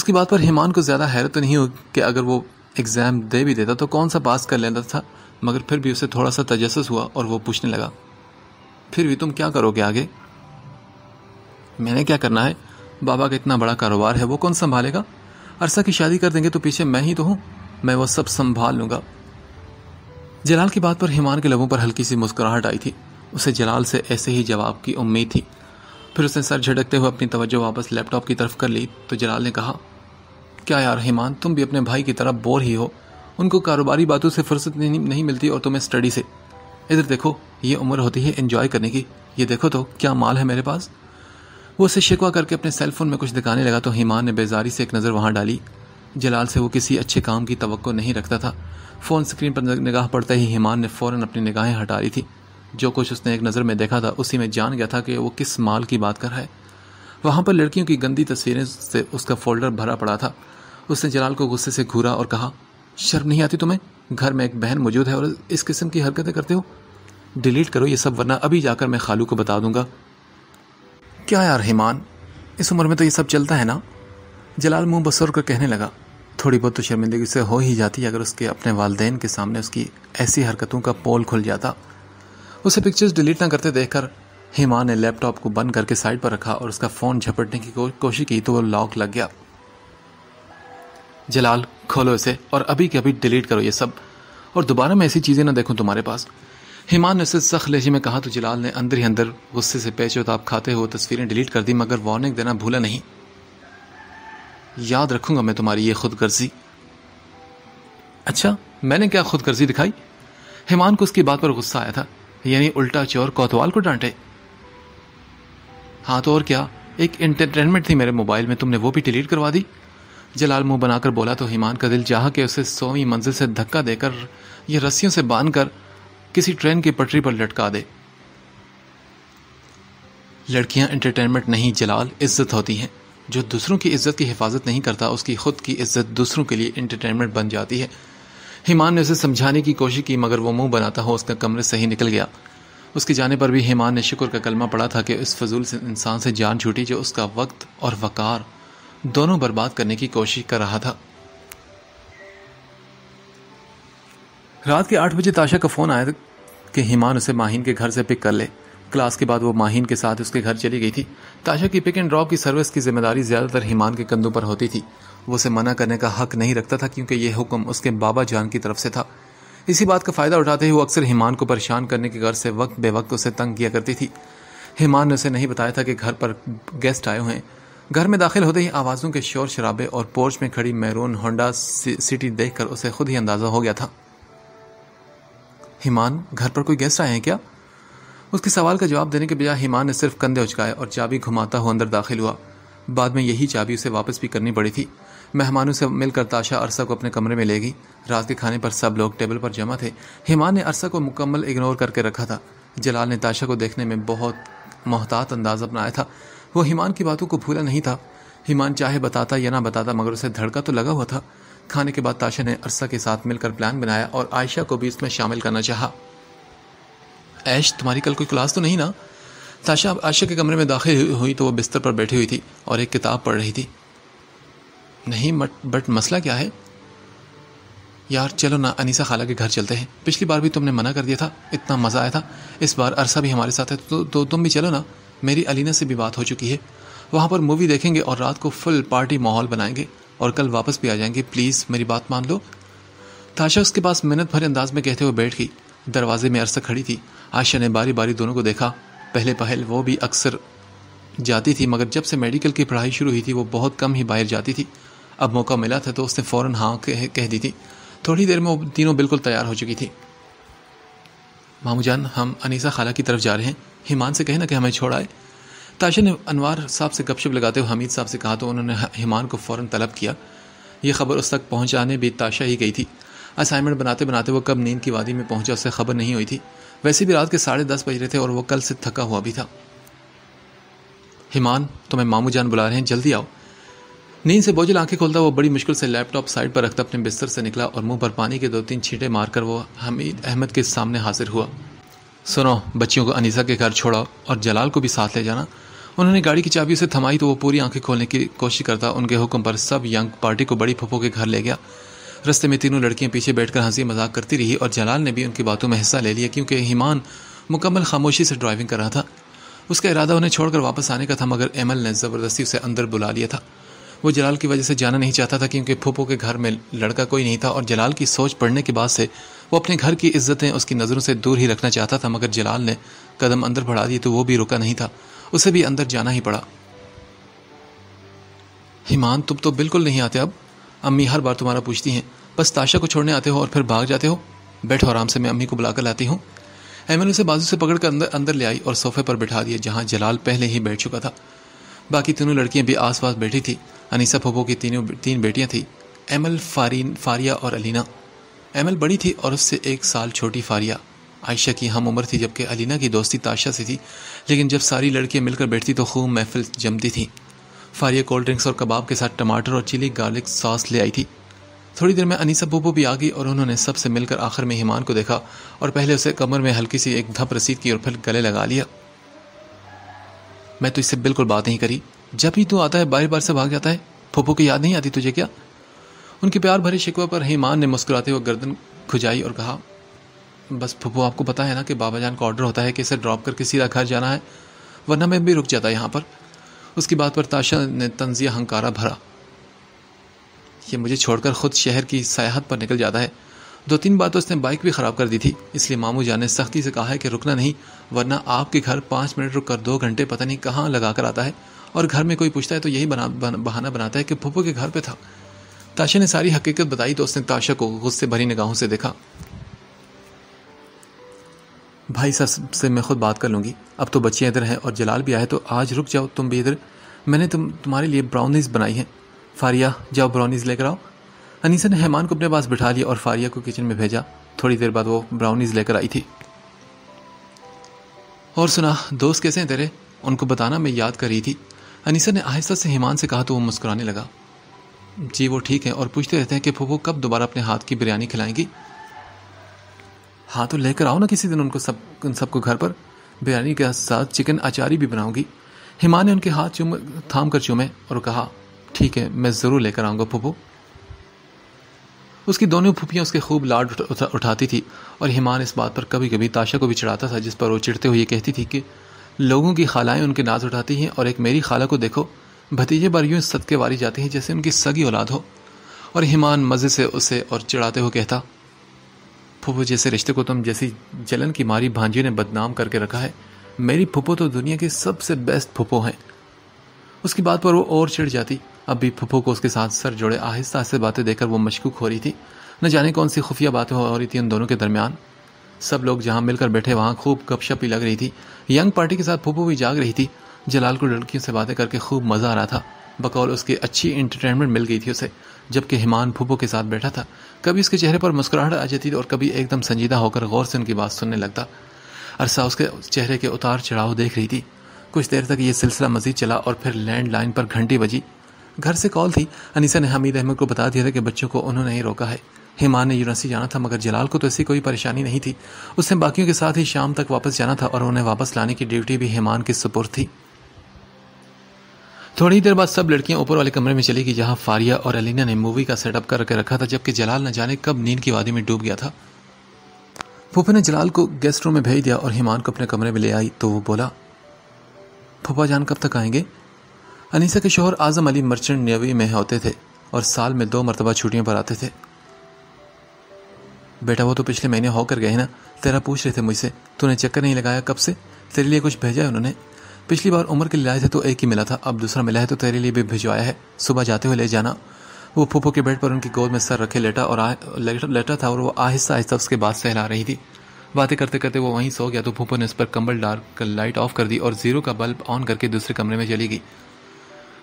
A: उसकी बात पर हिमान को ज़्यादा हैरत तो नहीं हुई कि अगर वो एग्ज़ाम दे भी देता तो कौन सा पास कर लेता था मगर फिर भी उसे थोड़ा सा तजस हुआ और वो पूछने लगा फिर भी तुम क्या करोगे आगे मैंने क्या करना है बाबा का इतना बड़ा कारोबार है वो कौन संभालेगा अरसा की शादी कर देंगे तो पीछे मैं ही तो हूँ मैं वह सब संभाल लूँगा जलाल की बात पर हिमान के लबों पर हल्की सी मुस्कुराहट आई थी उसे जलाल से ऐसे ही जवाब की उम्मीद थी फिर उसने सर झटकते हुए अपनी तवज्जो वापस लैपटॉप की तरफ कर ली तो जलाल ने कहा क्या यार हेमान तुम भी अपने भाई की तरह बोर ही हो उनको कारोबारी बातों से फुर्सत नहीं, नहीं मिलती और तुम्हें स्टडी से इधर देखो ये उम्र होती है एंजॉय करने की ये देखो तो क्या माल है मेरे पास वो उसे शिकवा करके अपने सेलफोन में कुछ दिखाने लगा तो हेमान ने बेजारी से एक नज़र वहाँ डाली जलाल से वो किसी अच्छे काम की तो नहीं रखता था फ़ोन स्क्रीन पर निगाह पड़ते ही हेमान ने फ़ौरन अपनी निगाहें हटा ली थी जो कुछ उसने एक नज़र में देखा था उसी में जान गया था कि वो किस माल की बात कर रहा है वहां पर लड़कियों की गंदी तस्वीरें से उसका फोल्डर भरा पड़ा था उसने जलाल को गुस्से से घूरा और कहा शर्म नहीं आती तुम्हें घर में एक बहन मौजूद है और इस किस्म की हरकतें करते हो डिलीट करो ये सब वरना अभी जाकर मैं खालू को बता दूंगा क्या यार हिमान इस उम्र में तो ये सब चलता है ना जलाल मुंह बसर कर कहने लगा थोड़ी बहुत तो शर्मिंदगी से हो ही जाती अगर उसके अपने वालदेन के सामने उसकी ऐसी हरकतों का पोल खुल जाता उसे पिक्चर्स डिलीट ना करते देखकर हिमा ने लैपटॉप को बंद करके साइड पर रखा और उसका फ़ोन झपटने की को, कोशिश की तो वो लॉक लग गया जलाल खोलो इसे और अभी के अभी डिलीट करो ये सब और दोबारा मैं ऐसी चीज़ें ना देखूं तुम्हारे पास हिमान ने उसे सख लहजे में कहा तो जलाल ने अंदर ही अंदर गुस्से से आप खाते हुए तस्वीरें डिलीट कर दी मगर वार्निंग देना भूला नहीं याद रखूंगा मैं तुम्हारी ये खुदगर्जी अच्छा मैंने क्या खुदगर्जी दिखाई हिमान को उसकी बात पर गुस्सा आया था यानी उल्टा चोर कोतवाल को डांटे हाँ तो और क्या एक इंटरटेनमेंट थी मेरे मोबाइल में तुमने वो भी डिलीट करवा दी जलाल मुंह बनाकर बोला तो हिमान का दिल चाह के उसे सौवीं मंजिल से धक्का देकर यह रस्सियों से बांध कर किसी ट्रेन की पटरी पर लटका दे लड़कियां इंटरटेनमेंट नहीं जलाल इज्जत होती हैं जो दूसरों की इज्जत की हिफाजत नहीं करता उसकी खुद की इज्जत दूसरों के लिए इंटरटेनमेंट बन जाती है हिमान ने उसे समझाने की कोशिश की मगर वो मुंह बनाता हो उसका कमरे से ही निकल गया उसके जाने पर भी हेमान ने शिक्र का कलमा पड़ा था कि उस फजूल से इंसान से जान छूटी जो उसका वक्त और वक़ार दोनों बर्बाद करने की कोशिश कर रहा था रात के आठ बजे ताशा का फ़ोन आया कि हेमान उसे माहिन के घर से पिक कर ले क्लास के बाद वो माहिन के साथ उसके घर चली गई थी ताशा की पिक एंड ड्रॉप की सर्विस की जिम्मेदारी ज़्यादातर हिमान के कंधों पर होती थी वो उसे मना करने का हक नहीं रखता था क्योंकि यह हुक्म उसके बाबा जान की तरफ से था इसी बात का फ़ायदा उठाते हुए अक्सर हिमान को परेशान करने के गर्ज से वक्त बेवक्त उसे तंग किया करती थी हिमान ने उसे नहीं बताया था कि घर पर गेस्ट आए हुए हैं घर में दाखिल होते ही आवाज़ों के शोर शराबे और पोर्च में खड़ी मैरून होंडा सिटी देखकर उसे खुद ही अंदाज़ा हो गया था हिमान घर पर कोई गेस्ट आए हैं क्या उसके सवाल का जवाब देने के बजाय हिमान ने सिर्फ कंधे उचकाए और चाबी घुमाता हुआ अंदर दाखिल हुआ बाद में यही चाबी उसे वापस भी करनी पड़ी थी मेहमानों से मिलकर ताशा अरसा को अपने कमरे में ले गई रात के खाने पर सब लोग टेबल पर जमा थे हिमान ने अरसा को मुकम्मल इग्नोर करके रखा था जलाल ने ताशा को देखने में बहुत मोहतात अंदाज अपनाया था वो हिमान की बातों को भूला नहीं था हिमान चाहे बताता या ना बताता मगर उसे धड़का तो लगा हुआ था खाने के बाद ताशा ने अरसा के साथ मिलकर प्लान बनाया और आयशा को भी इसमें शामिल करना चाहा ऐश तुम्हारी कल कोई क्लास तो नहीं ना ताशा अब आयशा के कमरे में दाखिल हुई तो वह बिस्तर पर बैठी हुई थी और एक किताब पढ़ रही थी नहीं बट मसला क्या है यार चलो ना अनीसा खाला के घर चलते हैं पिछली बार भी तुमने मना कर दिया था इतना मज़ा आया था इस बार अरसा भी हमारे साथ है तो, तो तुम भी चलो ना मेरी अलीना से भी बात हो चुकी है वहाँ पर मूवी देखेंगे और रात को फुल पार्टी माहौल बनाएंगे और कल वापस भी आ जाएंगे प्लीज़ मेरी बात मान लो ताशा उसके पास मिन्नत भरे अंदाज में कहते हुए बैठ गई दरवाजे में अरसा खड़ी थी आशा ने बारी बारी दोनों को देखा पहले पहल वो भी अक्सर जाती थी मगर जब से मेडिकल की पढ़ाई शुरू हुई थी वो बहुत कम ही बाहर जाती थी अब मौका मिला था तो उसने फ़ौरन हाँ कह दी थी थोड़ी देर में वो तीनों बिल्कुल तैयार हो चुकी थी मामू जान हम अनीसा खाला की तरफ जा रहे हैं हिमान से कहे ना कि हमें छोड़ आए ताशा ने अनवार साहब से गपशप लगाते हुए हमीद साहब से कहा तो उन्होंने हिमान को फ़ौर तलब किया ये खबर उस तक पहुंचाने भी ताशा ही गई थी असाइनमेंट बनाते बनाते वो कब नींद की वादी में पहुंचा उससे खबर नहीं हुई थी वैसे भी रात के साढ़े दस बज रहे थे और वो कल से थका हुआ भी था हिमान तुम्हें मामू जान बुला रहे हैं जल्दी आओ नींद से बोझल आंखें खोलता वो बड़ी मुश्किल से लैपटॉप साइड पर रखता अपने बिस्तर से निकला और मुंह पर पानी के दो तीन छींटे मारकर वो हमीद अहमद के सामने हाजिर हुआ सुनो बच्चियों को अनीसा के घर छोड़ा और जलाल को भी साथ ले जाना उन्होंने गाड़ी की चाबी से थमाई तो वो पूरी आंखें खोलने की कोशिश करता उनके हुक्म पर सब यंग पार्टी को बड़ी फुफो के घर ले गया रस्ते में तीनों लड़कियां पीछे बैठकर हंसी मजाक करती रही और जलाल ने भी उनकी बातों में हिस्सा ले लिया क्योंकि हिमान मुकम्मल खामोशी से ड्राइविंग कर रहा था उसका इरादा उन्हें छोड़कर वापस आने का था मगर एमल ने ज़बरदस्ती उसे अंदर बुला लिया था वो जलाल की वजह से जाना नहीं चाहता था क्योंकि फूफो के घर में लड़का कोई नहीं था और जलाल की सोच पड़ने के बाद से वो अपने घर की इज्जतें उसकी नज़रों से दूर ही रखना चाहता था मगर जलाल ने कदम अंदर बढ़ा दिए तो वो भी रुका नहीं था उसे भी अंदर जाना ही पड़ा हिमान तुम तो बिल्कुल नहीं आते अब अम्मी हर बार तुम्हारा पूछती हैं बस ताशा को छोड़ने आते हो और फिर भाग जाते हो बैठो आराम से मैं अम्मी को बुलाकर लाती हूँ एमन उसे बाजू से पकड़कर अंदर अंदर ले आई और सोफे पर बैठा दिया जहां जलाल पहले ही बैठ चुका था बाकी तीनों लड़कियां भी आसपास बैठी थी अनीसा फोपो की तीनों तीन बेटियां थी एमल फारीन फारिया और अलीना एमल बड़ी थी और उससे एक साल छोटी फारिया आयशा की हम उम्र थी जबकि अलीना की दोस्ती ताशा से थी लेकिन जब सारी लड़कियां मिलकर बैठती तो खूब महफिल जमती थी फारिया कोल्ड ड्रिंक्स और कबाब के साथ टमाटर और चिली गार्लिक सॉस ले आई थी थोड़ी देर में अनीसा बोबो भी आ गई और उन्होंने सबसे मिलकर आखिर में हिमान को देखा और पहले उसे कमर में हल्की सी एक धप रसीद की और फिर गले लगा लिया मैं तो इससे बिल्कुल बात नहीं करी जब ही तू आता है बार बार से भाग जाता है फूफो की याद नहीं आती तुझे क्या उनके प्यार भरे शिकवा पर हेमान ने मुस्कुराते हुए गर्दन खुजाई और कहा बस फूफो आपको पता है ना कि बाबा जान का ऑर्डर होता है कि इसे ड्रॉप करके सीधा घर जाना है वरना मैं भी रुक जाता यहाँ पर उसकी बात पर ताशा ने तंजिया हंकारा भरा ये मुझे छोड़कर खुद शहर की सयाहत पर निकल जाता है दो तीन बार तो उसने बाइक भी ख़राब कर दी थी इसलिए मामू जान ने सख्ती से कहा है कि रुकना नहीं वरना आपके घर पाँच मिनट रुक कर दो घंटे पता नहीं कहाँ लगा कर आता है और घर में कोई पूछता है तो यही बना, बना बहाना बनाता है कि फूफो के घर पे था ताशा ने सारी हकीकत बताई तो उसने ताशा को गुस्से भरी निगाहों से देखा भाई सर से मैं खुद बात कर लूंगी अब तो बच्चे इधर हैं और जलाल भी आए तो आज रुक जाओ तुम भी इधर मैंने तुम तुम्हारे लिए ब्राउनीज़ बनाई हैं फारिया जाओ ब्राउनीज़ लेकर आओ अनीसा ने हेमान को अपने पास बिठा लिया और फारिया को किचन में भेजा थोड़ी देर बाद वो ब्राउनीज़ लेकर आई थी और सुना दोस्त कैसे हैं तेरे उनको बताना मैं याद कर रही थी अनिसा ने आहिस्ता से हिमान से कहा तो वो मुस्कुराने लगा जी वो ठीक है और पूछते रहते हैं कि फूफो कब दोबारा अपने हाथ की बिरयानी खिलाएंगी हाँ तो लेकर आओ ना किसी दिन उनको सब उन सबको घर पर बिरयानी के साथ चिकन अचारी भी बनाऊंगी हिमा ने उनके हाथ चूम थाम कर चूमे और कहा ठीक है मैं ज़रूर लेकर आऊँगा फूफो उसकी दोनों फूफियाँ उसके खूब लाड उठा, उठाती थी और हिमान इस बात पर कभी कभी ताशा को भी चढ़ाता था जिस पर वो चिड़ते हुए कहती थी कि लोगों की खालाएं उनके नाज उठाती हैं और एक मेरी खाला को देखो भतीजे बार यूं सदके वारी जाती हैं जैसे उनकी सगी औलाद हो और हिमान मज़े से उसे और चिढ़ाते हुए कहता फूफो जैसे रिश्ते को तुम जैसी जलन की मारी भांजी ने बदनाम करके रखा है मेरी फूफो तो दुनिया की सबसे बेस्ट फूफो हैं उसकी बात पर वो और चिढ़ जाती अब भी फूफो को उसके साथ सर जोड़े आहिस्ता आहिस्ते बातें देकर वो मशकूक हो रही थी न जाने कौन सी खुफिया बातें हो रही थी उन दोनों के दरमियान सब लोग जहाँ मिलकर बैठे वहाँ खूब गपशप ही लग रही थी यंग पार्टी के साथ फूफू भी जाग रही थी जलाल को लड़कियों से बातें करके खूब मज़ा आ रहा था बकौल उसकी अच्छी एंटरटेनमेंट मिल गई थी उसे जबकि हिमान फूफो के साथ बैठा था कभी उसके चेहरे पर मुस्कुराहट आ जाती और कभी एकदम संजीदा होकर गौर से उनकी बात सुनने लगता अरसा उसके चेहरे के उतार चढ़ाव देख रही थी कुछ देर तक ये सिलसिला मजीद चला और फिर लैंड पर घंटी बजी घर से कॉल थी अनिसा ने हमीद अहमद को बता दिया था कि बच्चों को उन्होंने ही रोका है हिमान ने यूनिवर्सिटी जाना था मगर जलाल को तो ऐसी कोई परेशानी नहीं थी उसने बाकियों के साथ ही शाम तक वापस जाना था और उन्हें वापस लाने की ड्यूटी भी हिमान की सुपुर थी थोड़ी देर बाद सब लड़कियां ऊपर वाले कमरे में चली गई जहां फारिया और अलीना ने मूवी का सेटअप करके रखा था जबकि जलाल न जाने कब नींद की वादी में डूब गया था फूफे ने जलाल को गेस्ट रूम में भेज दिया और हिमान को अपने कमरे में ले आई तो वो बोला फूफा जान कब तक आएंगे अनीसा के शोहर आजम अली मर्चेंट नेवी में होते थे और साल में दो मरतबा छुट्टियों पर आते थे बेटा वो तो पिछले महीने होकर गए ना तेरा पूछ रहे थे मुझसे तूने चक्कर नहीं लगाया कब से तेरे लिए कुछ भेजा है उन्होंने पिछली बार उम्र के लिए लाए थे तो एक ही मिला था अब दूसरा मिला है तो तेरे लिए भी भिजवाया है सुबह जाते हुए ले जाना वो फूफो के बेड पर उनकी गोद में सर रखे लेटा और लेटा, लेटा था और वो आहिस्ता आहिस्ता उसके बाद सहला रही थी बातें करते करते वो वहीं सो गया तो फूफो ने उस पर कंबल डाल कर लाइट ऑफ कर दी और जीरो का बल्ब ऑन करके दूसरे कमरे में चली गई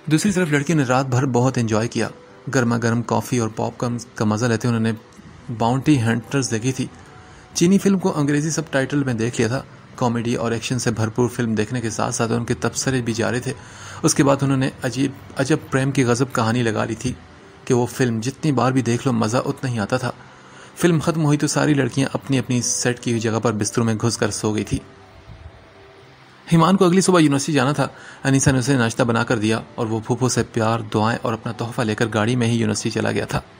A: दूसरी तरफ लड़की ने रात भर बहुत एंजॉय किया गर्मा गर्म कॉफ़ी और पॉपकॉर्न का मज़ा लेते उन्होंने बाउंटी हंटर्स देखी थी चीनी फिल्म को अंग्रेजी सब में देख लिया था कॉमेडी और एक्शन से भरपूर फिल्म देखने के साथ साथ उनके तबसरे भी जा रहे थे उसके बाद उन्होंने अजीब अजब प्रेम की गज़ब कहानी लगा ली थी कि वो फिल्म जितनी बार भी देख लो मज़ा उतना ही आता था फिल्म ख़त्म हुई तो सारी लड़कियां अपनी अपनी सेट की हुई जगह पर बिस्तरों में घुस कर सो गई थी हिमान को अगली सुबह यूनिवर्सिटी जाना था अनिसा ने उसे नाश्ता बनाकर दिया और वो फूफो से प्यार दुआएं और अपना तोहफा लेकर गाड़ी में ही यूनिवर्सिटी चला गया था